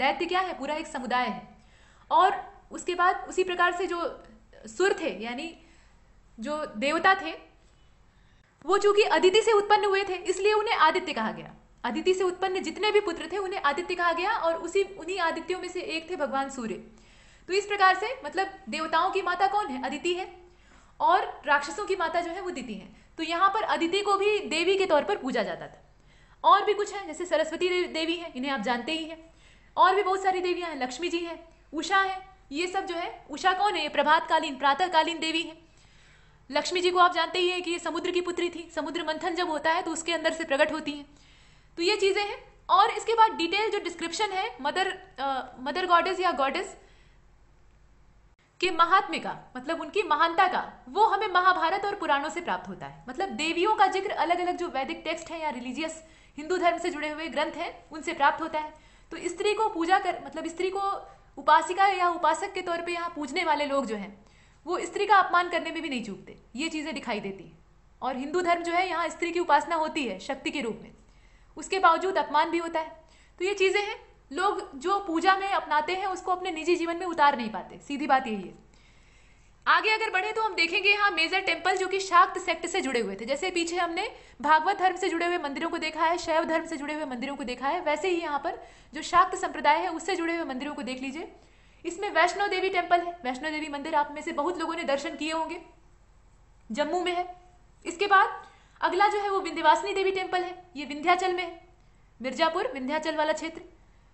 दैत्य क्या है पूरा एक समुदाय है और उसके बाद उसी प्रकार से जो सुर थे यानी जो देवता थे वो चूंकि अदिति से उत्पन्न हुए थे इसलिए उन्हें आदित्य कहा गया अदिति से उत्पन्न जितने भी पुत्र थे उन्हें आदित्य कहा गया और उसी उन्हीं आदित्यों में से एक थे भगवान सूर्य तो इस प्रकार से मतलब देवताओं की माता कौन है अदिति है और राक्षसों की माता जो है वो दिति है तो यहाँ पर अदिति को भी देवी के तौर पर पूजा जाता था और भी कुछ है जैसे सरस्वती देवी है इन्हें आप जानते ही हैं और भी बहुत सारी देवियां हैं लक्ष्मी जी हैं उषा है ये सब जो है उषा कौन है ये प्रभातकालीन प्रातःकालीन देवी है लक्ष्मी जी को आप जानते ही हैं कि ये समुद्र की पुत्री थी समुद्र मंथन जब होता है तो उसके अंदर से प्रकट होती हैं तो ये चीज़ें हैं और इसके बाद डिटेल जो डिस्क्रिप्शन है मदर मदर गॉडेस या गॉडेस के महात्म्य का मतलब उनकी महानता का वो हमें महाभारत और पुराणों से प्राप्त होता है मतलब देवियों का जिक्र अलग अलग जो वैदिक टेक्स्ट है या रिलीजियस हिंदू धर्म से जुड़े हुए ग्रंथ हैं उनसे प्राप्त होता है तो स्त्री को पूजा कर मतलब स्त्री को उपासिका या उपासक के तौर पे यहाँ पूजने वाले लोग जो हैं वो स्त्री का अपमान करने में भी नहीं चूकते ये चीज़ें दिखाई देती हैं और हिंदू धर्म जो है यहाँ स्त्री की उपासना होती है शक्ति के रूप में उसके बावजूद अपमान भी होता है तो ये चीज़ें हैं लोग जो पूजा में अपनाते हैं उसको अपने निजी जीवन में उतार नहीं पाते सीधी बात यही है आगे अगर बढ़े तो हम देखेंगे यहाँ मेजर टेम्पल जो कि शाक्त सेक्ट से जुड़े हुए थे जैसे पीछे हमने भागवत धर्म से जुड़े हुए मंदिरों को देखा है शैव धर्म से जुड़े हुए मंदिरों को देखा है वैसे ही यहाँ पर जो शाक्त संप्रदाय है उससे जुड़े हुए मंदिरों को देख लीजिए इसमें वैष्णो देवी टेम्पल है वैष्णो देवी मंदिर आप में से बहुत लोगों ने दर्शन किए होंगे जम्मू में है इसके बाद अगला जो है वो विंध्यवासिनी देवी टेम्पल है ये विंध्याचल में है मिर्जापुर विंध्याचल वाला क्षेत्र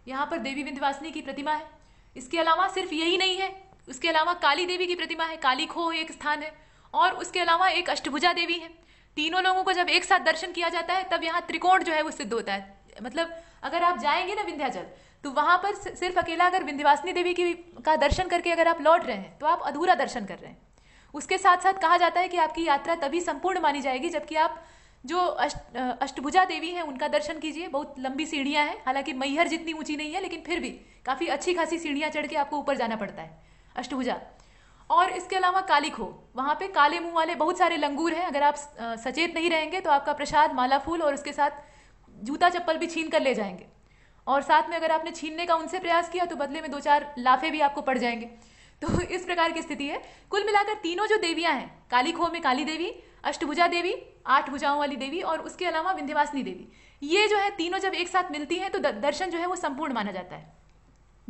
यहाँ पर देवी विंध्यवासिनी की प्रतिमा है इसके अलावा सिर्फ यही नहीं है उसके अलावा काली देवी की प्रतिमा है काली खो एक स्थान है और उसके अलावा एक अष्टभुजा देवी है तीनों लोगों को जब एक साथ दर्शन किया जाता है तब यहाँ त्रिकोण जो है वो सिद्ध होता है मतलब अगर आप जाएंगे ना विंध्याचल तो वहाँ पर सिर्फ अकेला अगर विंध्यवासिनी देवी की का दर्शन करके अगर आप लौट रहे हैं तो आप अधूरा दर्शन कर रहे हैं उसके साथ साथ कहा जाता है कि आपकी यात्रा तभी संपूर्ण मानी जाएगी जबकि आप जो अष्ट अष्टभुजा देवी हैं उनका दर्शन कीजिए बहुत लंबी सीढ़ियाँ हैं हालांकि मैहर जितनी ऊँची नहीं है लेकिन फिर भी काफ़ी अच्छी खासी सीढ़ियाँ चढ़ के आपको ऊपर जाना पड़ता है अष्टभुजा और इसके अलावा काली खो वहाँ पे काले मुंह वाले बहुत सारे लंगूर हैं अगर आप सचेत नहीं रहेंगे तो आपका प्रसाद माला फूल और उसके साथ जूता चप्पल भी छीन कर ले जाएंगे और साथ में अगर आपने छीनने का उनसे प्रयास किया तो बदले में दो चार लाफे भी आपको पड़ जाएंगे तो इस प्रकार की स्थिति है कुल मिलाकर तीनों जो देवियाँ हैं काली खो में काली देवी अष्टभुजा देवी आठ भुजाओं वाली देवी और उसके अलावा विंध्यवासिनी देवी ये जो है तीनों जब एक साथ मिलती हैं तो दर्शन जो है वो संपूर्ण माना जाता है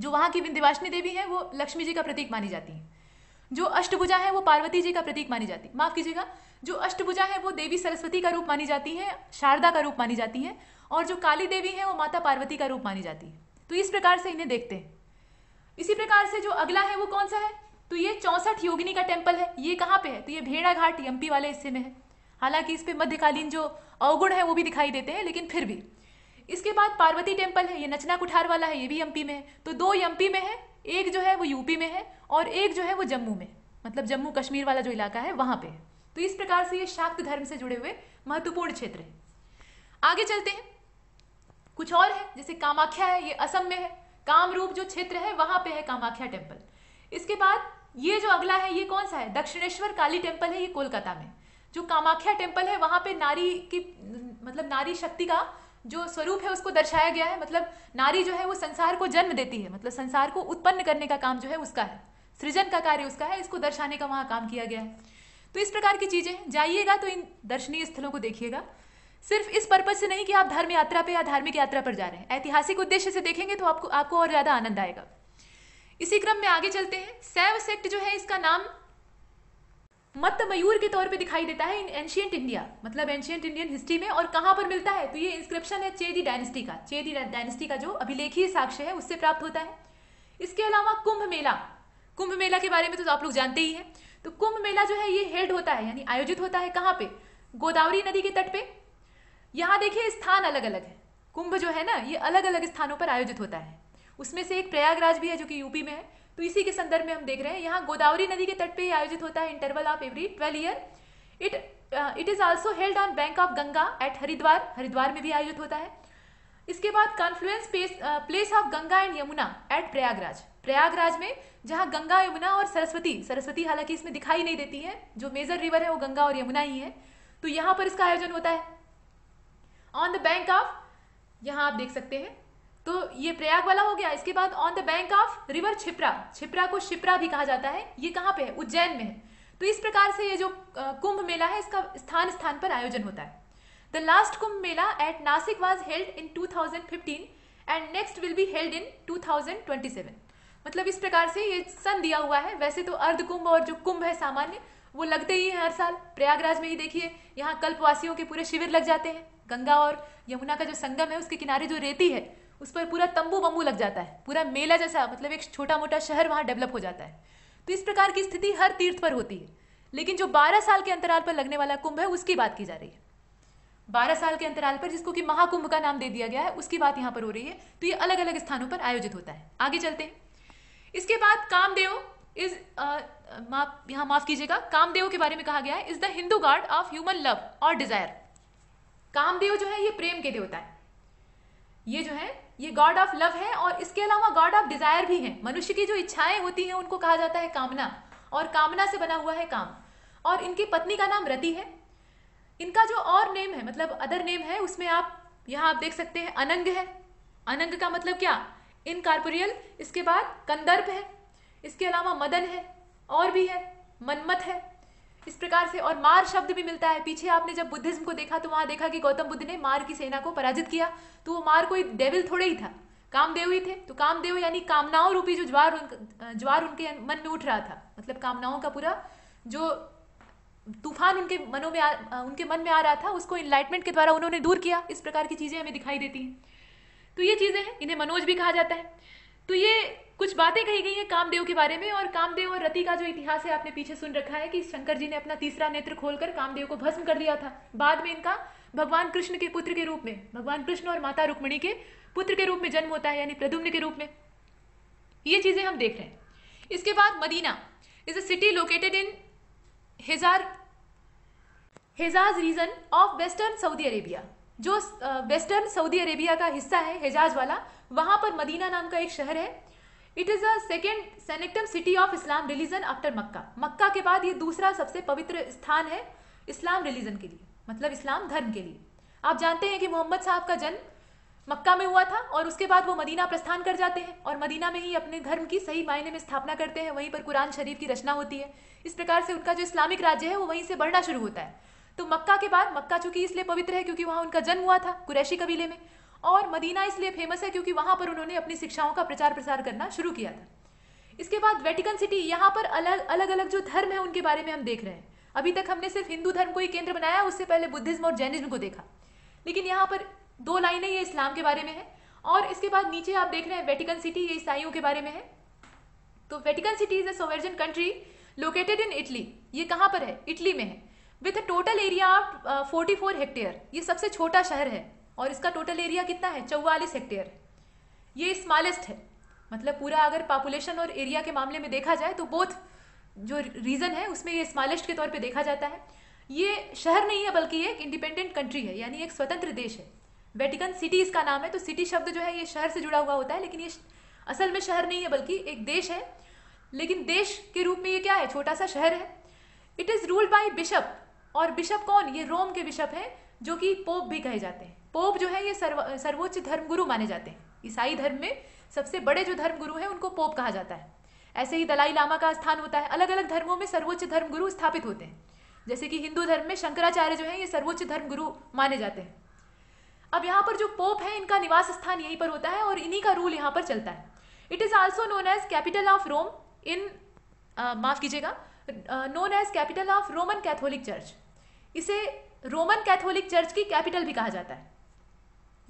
जो वहाँ की विंध्यवासिनी देवी है वो लक्ष्मी जी का प्रतीक मानी जाती है जो अष्टभुजा है वो पार्वती जी का प्रतीक मानी जाती है माफ कीजिएगा जो अष्टभुजा है वो देवी सरस्वती का रूप मानी जाती है शारदा का रूप मानी जाती है और जो काली देवी है वो माता पार्वती का रूप मानी जाती है तो इस प्रकार से इन्हें देखते हैं इसी प्रकार से जो अगला है वो कौन सा है तो ये चौंसठ योगिनी का टेम्पल है ये कहाँ पे है तो ये भेड़ा घाट एमपी वाले हिस्से में है हालांकि इस पे मध्यकालीन जो अवगुण है वो भी दिखाई देते हैं लेकिन फिर भी इसके बाद पार्वती टेम्पल है ये नचना कुठार वाला है ये भी एमपी में है तो दो एमपी में है एक जो है वो यूपी में है और एक जो है वो जम्मू में मतलब जम्मू कश्मीर वाला जो इलाका है वहां पे है तो इस प्रकार से ये शाक्त धर्म से जुड़े हुए महत्वपूर्ण क्षेत्र है आगे चलते हैं कुछ और है जैसे कामाख्या है ये असम में है कामरूप जो क्षेत्र है वहां पे है कामाख्या टेम्पल इसके बाद ये जो अगला है ये कौन सा है दक्षिणेश्वर काली टेम्पल है ये कोलकाता में जो कामाख्या टेम्पल है वहां पे नारी की मतलब नारी शक्ति का जो स्वरूप है उसको दर्शाया गया है मतलब नारी जो है वो संसार को जन्म देती है मतलब संसार को उत्पन्न करने का काम जो है उसका है सृजन का कार्य उसका है इसको दर्शाने का वहां काम किया गया है तो इस प्रकार की चीज़ें जाइएगा तो इन दर्शनीय स्थलों को देखिएगा सिर्फ इस पर्पज से नहीं कि आप धर्म यात्रा पर या धार्मिक यात्रा पर जा रहे हैं ऐतिहासिक उद्देश्य से देखेंगे तो आपको आपको और ज़्यादा आनंद आएगा इसी क्रम में आगे चलते हैं सैव सेक्ट जो है इसका नाम मत तो मयूर के तौर पे दिखाई देता है इन एंशियंट इंडिया मतलब एंशियंट इंडियन हिस्ट्री में और कहाँ पर मिलता है तो ये इंस्क्रिप्शन है चेदी डायनेस्टी का चेदी डायनेस्टी का जो अभिलेखीय साक्ष्य है उससे प्राप्त होता है इसके अलावा कुंभ मेला कुंभ मेला के बारे में तो आप लोग जानते ही हैं तो कुंभ मेला जो है ये हेड होता है यानी आयोजित होता है कहाँ पे गोदावरी नदी के तट पे यहाँ देखिए स्थान अलग अलग है कुंभ जो है ना ये अलग अलग स्थानों पर आयोजित होता है उसमें से एक प्रयागराज भी है जो कि यूपी में है तो इसी के संदर्भ में हम देख रहे हैं यहाँ गोदावरी नदी के तट पर ही आयोजित होता है interval of every twelve year it it is also held on bank of Ganga at Haridwar Haridwar में भी आयोजित होता है इसके बाद confluence place of Ganga and Yamuna at Prayagraj Prayagraj में जहाँ गंगा यमुना और सरस्वती सरस्वती हालांकि इसमें दिखाई नहीं देती है जो मेजर रिवर है वो गंगा और यमुना ही है तो यहाँ पर इसका आयोजन होता है ऑन द बैंक ऑफ यहाँ आप देख सकते हैं तो ये प्रयाग वाला हो गया इसके बाद on the bank of river Shipra Shipra को छिप्रा भी कहा जाता है ये कहाँ पे है उज्जैन में है तो इस प्रकार से ये जो कुंभ मेला है इसका स्थान स्थान पर आयोजन होता है the last Kumbh Mela at Nashik was held in 2015 and next will be held in 2027 मतलब इस प्रकार से ये सन दिया हुआ है वैसे तो अर्ध कुंभ और जो कुंभ है सामान्य वो लगते ही हैं हर साल प्रयागराज में ही देखिए यहाँ कल्पवासियों के पूरे शिविर लग जाते हैं गंगा और यमुना का जो संगम है उसके किनारे जो रेती है उस पर पूरा तंबू बम्बू लग जाता है पूरा मेला जैसा मतलब एक छोटा मोटा शहर वहाँ डेवलप हो जाता है तो इस प्रकार की स्थिति हर तीर्थ पर होती है लेकिन जो 12 साल के अंतराल पर लगने वाला कुंभ है उसकी बात की जा रही है 12 साल के अंतराल पर जिसको कि महाकुंभ का नाम दे दिया गया है उसकी बात यहाँ पर हो रही है तो ये अलग अलग स्थानों पर आयोजित होता है आगे चलते हैं इसके बाद कामदेव इज माफ यहाँ माफ कीजिएगा कामदेव के बारे में कहा गया है is the Hindu god of human love और डिजायर कामदेव जो है ये प्रेम के देवता है ये जो है ये गॉड ऑफ लव है और इसके अलावा गॉड ऑफ डिजायर भी है मनुष्य की जो इच्छाएं होती हैं उनको कहा जाता है कामना और कामना से बना हुआ है काम और इनकी पत्नी का नाम रति है इनका जो और नेम है मतलब अदर नेम है उसमें आप यहाँ आप देख सकते हैं अनंग है अनंग का मतलब क्या इनकारपोरियल इसके बाद कंदर्प है इसके अलावा मदन है और भी है मनमत है इस प्रकार से और मार शब्द भी मिलता है पीछे आपने जब बुद्धिज्म को देखा तो वहां देखा कि गौतम बुद्ध ने मार की सेना को पराजित किया तो वो मार कोई डेविल थोड़े ही था कामदेव ही थे तो कामदेव यानी कामनाओं रूपी जो ज्वार उन ज्वार उनके मन में उठ रहा था मतलब कामनाओं का पूरा जो तूफान उनके मनों में आ, उनके मन में आ रहा था उसको इनलाइटमेंट के द्वारा उन्होंने दूर किया इस प्रकार की चीज़ें हमें दिखाई देती हैं तो ये चीज़ें हैं इन्हें मनोज भी कहा जाता है तो ये कुछ बातें कही गई हैं कामदेव के बारे में और कामदेव और रति का जो इतिहास है आपने पीछे सुन रखा है कि शंकर जी ने अपना तीसरा नेत्र खोलकर कामदेव को भस्म कर दिया था बाद में इनका भगवान कृष्ण के पुत्र के रूप में भगवान कृष्ण और माता रुक्मणी के पुत्र के रूप में जन्म होता है यानी प्रदुम्न के रूप में ये चीजें हम देख रहे हैं इसके बाद Medina is a city located in Hejar Hejaz region of western Saudi Arabia जो वेस्टर्न सऊदी अरेबिया का हिस्सा है हेजाज वाला वहां पर मदीना नाम का एक शहर है it is a second sanctum city of Islam religion after Mecca Mecca के बाद ये दूसरा सबसे पवित्र स्थान है इस्लाम रिलीजन के लिए मतलब इस्लाम धर्म के लिए आप जानते हैं कि मोहम्मद साहब का जन्म मक्का में हुआ था और उसके बाद वो मदीना प्रस्थान कर जाते हैं और मदीना में ही अपने धर्म की सही मायने में स्थापना करते हैं वहीं पर कुरान शरीफ की रचना होती है इस प्रकार से उनका जो इस्लामिक राज्य है वो वहीं से बढ़ना शुरू होता है तो मक्का के बाद मक्का चूंकि इसलिए पवित्र है क्योंकि वहाँ उनका जन्म हुआ था कुरैशी कबीले में और मदीना इसलिए फेमस है क्योंकि वहाँ पर उन्होंने अपनी शिक्षाओं का प्रचार प्रसार करना शुरू किया था इसके बाद वेटिकन सिटी यहाँ पर अलग अलग अलग जो धर्म है उनके बारे में हम देख रहे हैं अभी तक हमने सिर्फ हिंदू धर्म को ही केंद्र बनाया उससे पहले बुद्धिज्म और जैनिज्म को देखा लेकिन यहाँ पर दो लाइनें ये इस्लाम के बारे में है और इसके बाद नीचे आप देख रहे हैं वेटिकन सिटी ये ईसाइयों के बारे में है तो Vatican city is a sovereign country located in Italy ये कहाँ पर है इटली में है with a total area of forty four hectare ये सबसे छोटा शहर है और इसका टोटल एरिया कितना है चौवालीस हेक्टेयर ये स्मॉलेस्ट है मतलब पूरा अगर पॉपुलेशन और एरिया के मामले में देखा जाए तो बोथ जो रीज़न है उसमें ये स्मॉलेस्ट के तौर पे देखा जाता है ये शहर नहीं है बल्कि एक इंडिपेंडेंट कंट्री है यानी एक स्वतंत्र देश है वेटिकन सिटी इसका नाम है तो सिटी शब्द जो है ये शहर से जुड़ा हुआ होता है लेकिन ये असल में शहर नहीं है बल्कि एक देश है लेकिन देश के रूप में ये क्या है छोटा सा शहर है it is ruled by bishop और बिशप कौन ये रोम के बिशप हैं जो कि पोप भी कहे जाते हैं पोप जो है ये सर्व सर्वोच्च धर्मगुरु माने जाते हैं ईसाई धर्म में सबसे बड़े जो धर्मगुरु हैं उनको पोप कहा जाता है ऐसे ही दलाई लामा का स्थान होता है अलग अलग धर्मों में सर्वोच्च धर्मगुरु स्थापित होते हैं जैसे कि हिंदू धर्म में शंकराचार्य जो है ये सर्वोच्च धर्मगुरु माने जाते हैं अब यहाँ पर जो पोप है इनका निवास स्थान यहीं पर होता है और इन्हीं का रूल यहाँ पर चलता है it is also known as capital of Rome in माफ़ कीजिएगा known as capital of Roman Catholic church इसे रोमन कैथोलिक चर्च की कैपिटल भी कहा जाता है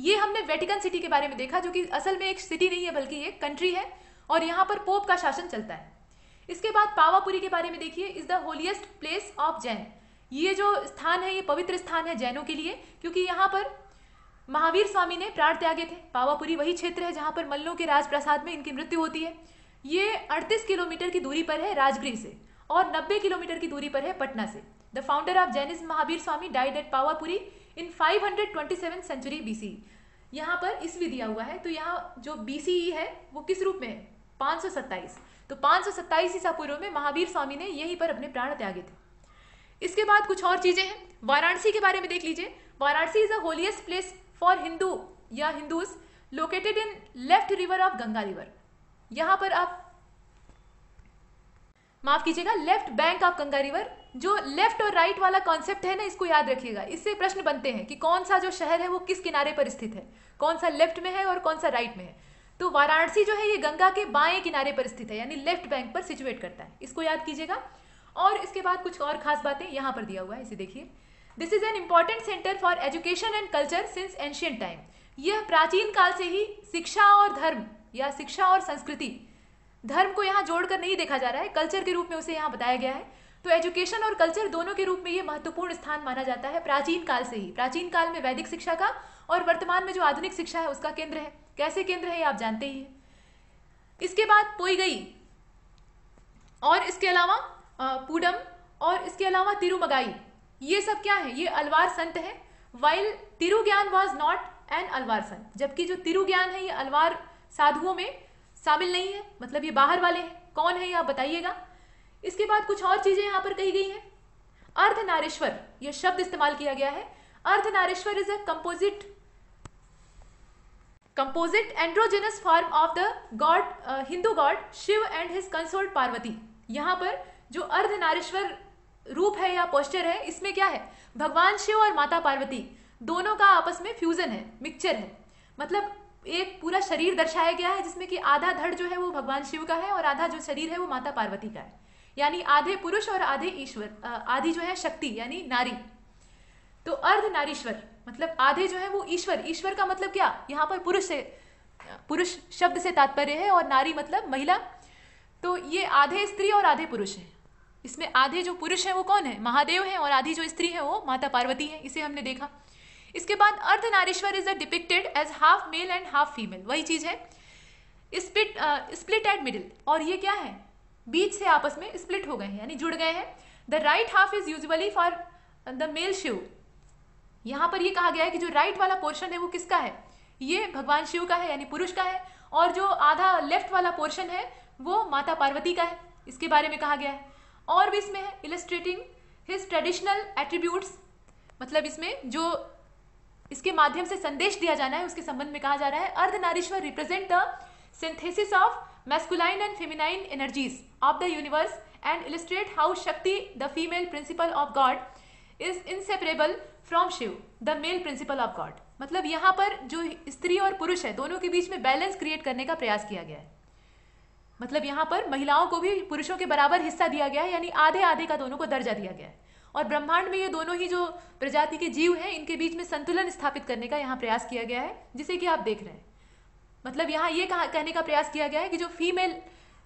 ये हमने वेटिकन सिटी के बारे में देखा जो कि असल में एक सिटी नहीं है बल्कि एक कंट्री है और यहाँ पर पोप का शासन चलता है इसके बाद पावापुरी के बारे में देखिए is the holiest place of Jain ये जो स्थान है ये पवित्र स्थान है जैनों के लिए क्योंकि यहाँ पर महावीर स्वामी ने प्राण त्यागे थे पावापुरी वही क्षेत्र है जहाँ पर मल्लों के राजप्रसाद में इनकी मृत्यु होती है ये 38 किलोमीटर की दूरी पर है राजगृह से और 90 किलोमीटर की दूरी पर है पटना से the founder of Jainism Mahavir Swami died at Pawapuri in 527 century BC यहाँ पर इसवी दिया हुआ है तो यहाँ जो बीसीई e है वो किस रूप में है 527 तो 527 सौ ईसा पूर्व में महावीर स्वामी ने यहीं पर अपने प्राण त्यागे थे इसके बाद कुछ और चीज़ें हैं वाराणसी के बारे में देख लीजिए Varanasi is a holiest place for Hindu या Hindus located in left river of Ganga river यहाँ पर आप माफ कीजिएगा left bank of Ganga river जो लेफ्ट और राइट वाला कॉन्सेप्ट है ना इसको याद रखिएगा इससे प्रश्न बनते हैं कि कौन सा जो शहर है वो किस किनारे पर स्थित है कौन सा लेफ्ट में है और कौन सा राइट में है तो वाराणसी जो है ये गंगा के बाएं किनारे पर स्थित है यानी लेफ्ट बैंक पर सिचुएट करता है इसको याद कीजिएगा और इसके बाद कुछ और खास बातें यहाँ पर दिया हुआ है इसे देखिए this is an important centre for education and culture since ancient time यह प्राचीन काल से ही शिक्षा और धर्म या शिक्षा और संस्कृति धर्म को यहाँ जोड़कर नहीं देखा जा रहा है कल्चर के रूप में उसे यहाँ बताया गया है तो एजुकेशन और कल्चर दोनों के रूप में ये महत्वपूर्ण स्थान माना जाता है प्राचीन काल से ही प्राचीन काल में वैदिक शिक्षा का और वर्तमान में जो आधुनिक शिक्षा है उसका केंद्र है कैसे केंद्र है ये आप जानते ही हैं इसके बाद पोई गई और इसके अलावा पूडम और इसके अलावा तिरुमगाई ये सब क्या है ये अलवार संत है while Tirujnan was not an Alvar sant जबकि जो तिरु ज्ञान है ये अलवार साधुओं में शामिल नहीं है मतलब ये बाहर वाले हैं कौन है ये आप बताइएगा इसके बाद कुछ और चीजें यहाँ पर कही गई हैं अर्धनारेश्वर यह शब्द इस्तेमाल किया गया है Ardhanarishvara is a composite composite androgynous form of the god Hindu god Shiva and his consort Parvati यहां पर जो अर्धनारेश्वर रूप है या पोस्टर है इसमें क्या है भगवान शिव और माता पार्वती दोनों का आपस में फ्यूजन है मिक्सचर है मतलब एक पूरा शरीर दर्शाया गया है जिसमें कि आधा धड़ जो है वो भगवान शिव का है और आधा जो शरीर है वो माता पार्वती का है यानी आधे पुरुष और आधे ईश्वर आधी जो है शक्ति यानी नारी तो अर्ध नारीश्वर मतलब आधे जो है वो ईश्वर ईश्वर का मतलब क्या यहाँ पर पुरुष से पुरुष शब्द से तात्पर्य है और नारी मतलब महिला तो ये आधे स्त्री और आधे पुरुष हैं इसमें आधे जो पुरुष हैं वो कौन है महादेव हैं और आधी जो स्त्री है वो माता पार्वती है इसे हमने देखा इसके बाद Ardhanarishvara is a depicted as half male and half female वही चीज है स्प्लिट स्प्लिट एट मिडिल और ये क्या है बीच से आपस में स्प्लिट हो गए हैं यानी जुड़ गए हैं the right half is usually for the male Shiva यहां पर ये कहा गया है कि जो राइट वाला पोर्शन है वो किसका है ये भगवान शिव का है यानी पुरुष का है और जो आधा लेफ्ट वाला पोर्शन है वो माता पार्वती का है इसके बारे में कहा गया है और भी इसमें है इलेस्ट्रेटिंग हिज ट्रेडिशनल एट्रीब्यूट्स मतलब इसमें जो इसके माध्यम से संदेश दिया जाना है उसके संबंध में कहा जा रहा है Narishvara represent the synthesis of masculine and feminine energies of the universe and illustrate how Shakti the female principle of god is inseparable from Shiva the male principle of god मतलब यहाँ पर जो स्त्री और पुरुष है दोनों के बीच में बैलेंस क्रिएट करने का प्रयास किया गया है मतलब यहाँ पर महिलाओं को भी पुरुषों के बराबर हिस्सा दिया गया है यानी आधे आधे का दोनों को दर्जा दिया गया है और ब्रह्मांड में ये दोनों ही जो प्रजाति के जीव हैं इनके बीच में संतुलन स्थापित करने का यहाँ प्रयास किया गया है जिसे कि आप देख रहे हैं मतलब यहाँ ये कहा कहने का प्रयास किया गया है कि जो फीमेल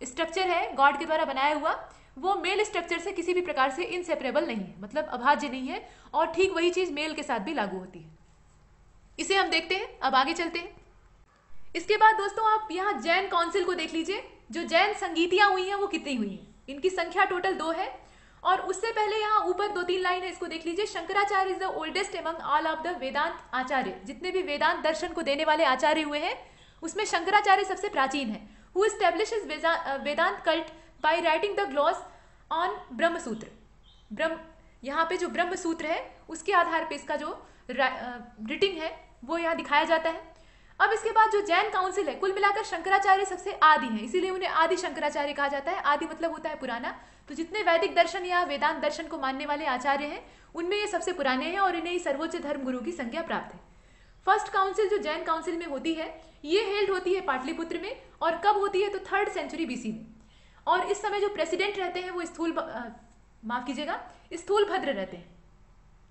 स्ट्रक्चर है गॉड के द्वारा बनाया हुआ वो मेल स्ट्रक्चर से किसी भी प्रकार से इनसेपरेबल नहीं है मतलब अभाज्य नहीं है और ठीक वही चीज़ मेल के साथ भी लागू होती है इसे हम देखते हैं अब आगे चलते हैं इसके बाद दोस्तों आप यहाँ जैन काउंसिल को देख लीजिए जो जैन संगीतियाँ हुई हैं वो कितनी हुई हैं इनकी संख्या टोटल दो है और उससे पहले यहाँ ऊपर दो तीन लाइन है इसको देख लीजिए Shankaracharya is the oldest among all of the Vedanta acharya जितने भी वेदांत दर्शन को देने वाले आचार्य हुए हैं उसमें शंकराचार्य सबसे प्राचीन है who establish Vedanta cult by writing the gloss on Brahmasutra Brahma यहाँ पे जो ब्रह्मसूत्र है उसके आधार पर इसका जो रिटिंग uh, है वो यहाँ दिखाया जाता है अब इसके बाद जो जैन काउंसिल है कुल मिलाकर शंकराचार्य सबसे आदि हैं इसीलिए उन्हें आदि शंकराचार्य कहा जाता है आदि मतलब होता है पुराना तो जितने वैदिक दर्शन या वेदांत दर्शन को मानने वाले आचार्य हैं उनमें ये सबसे पुराने हैं और इन्हें सर्वोच्च धर्म गुरु की संज्ञा प्राप्त है फर्स्ट काउंसिल जो जैन काउंसिल में होती है ये हेल्ड होती है पाटलिपुत्र में और कब होती है तो थर्ड सेंचुरी बीसी में और इस समय जो प्रेसिडेंट रहते हैं वो स्थूल माफ कीजिएगा स्थूल भद्र रहते हैं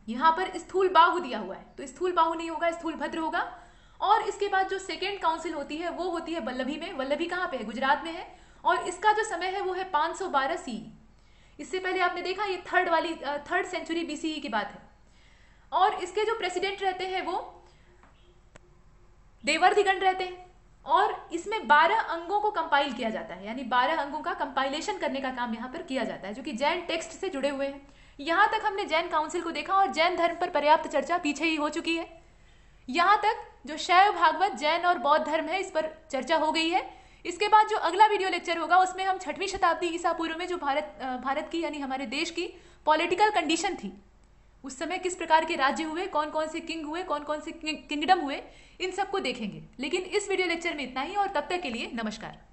यहाँ पर स्थूल बाहु दिया हुआ है तो स्थूल बाहु नहीं होगा स्थूल भद्र होगा और इसके बाद जो सेकेंड काउंसिल होती है वो होती है वल्लभी में वल्लभी कहाँ पे है गुजरात में है और इसका जो समय है वो है सौ बारह सी इससे पहले आपने देखा ये थर्ड वाली थर्ड सेंचुरी बीसीई की बात है और इसके जो प्रेसिडेंट रहते हैं वो देवर्धिगण रहते हैं और इसमें 12 अंगों को कंपाइल किया जाता है यानी 12 अंगों का कंपाइलेशन करने का काम यहाँ पर किया जाता है जो कि जैन टेक्स्ट से जुड़े हुए हैं यहाँ तक हमने जैन काउंसिल को देखा और जैन धर्म पर पर्याप्त चर्चा पीछे ही हो चुकी है यहाँ तक जो शैव भागवत जैन और बौद्ध धर्म है इस पर चर्चा हो गई है इसके बाद जो अगला वीडियो लेक्चर होगा उसमें हम छठवीं शताब्दी ईसा पूर्व में जो भारत भारत की यानी हमारे देश की पॉलिटिकल कंडीशन थी उस समय किस प्रकार के राज्य हुए कौन कौन से किंग हुए कौन कौन से किंगडम हुए इन सबको देखेंगे लेकिन इस वीडियो लेक्चर में इतना ही और तब तक के लिए नमस्कार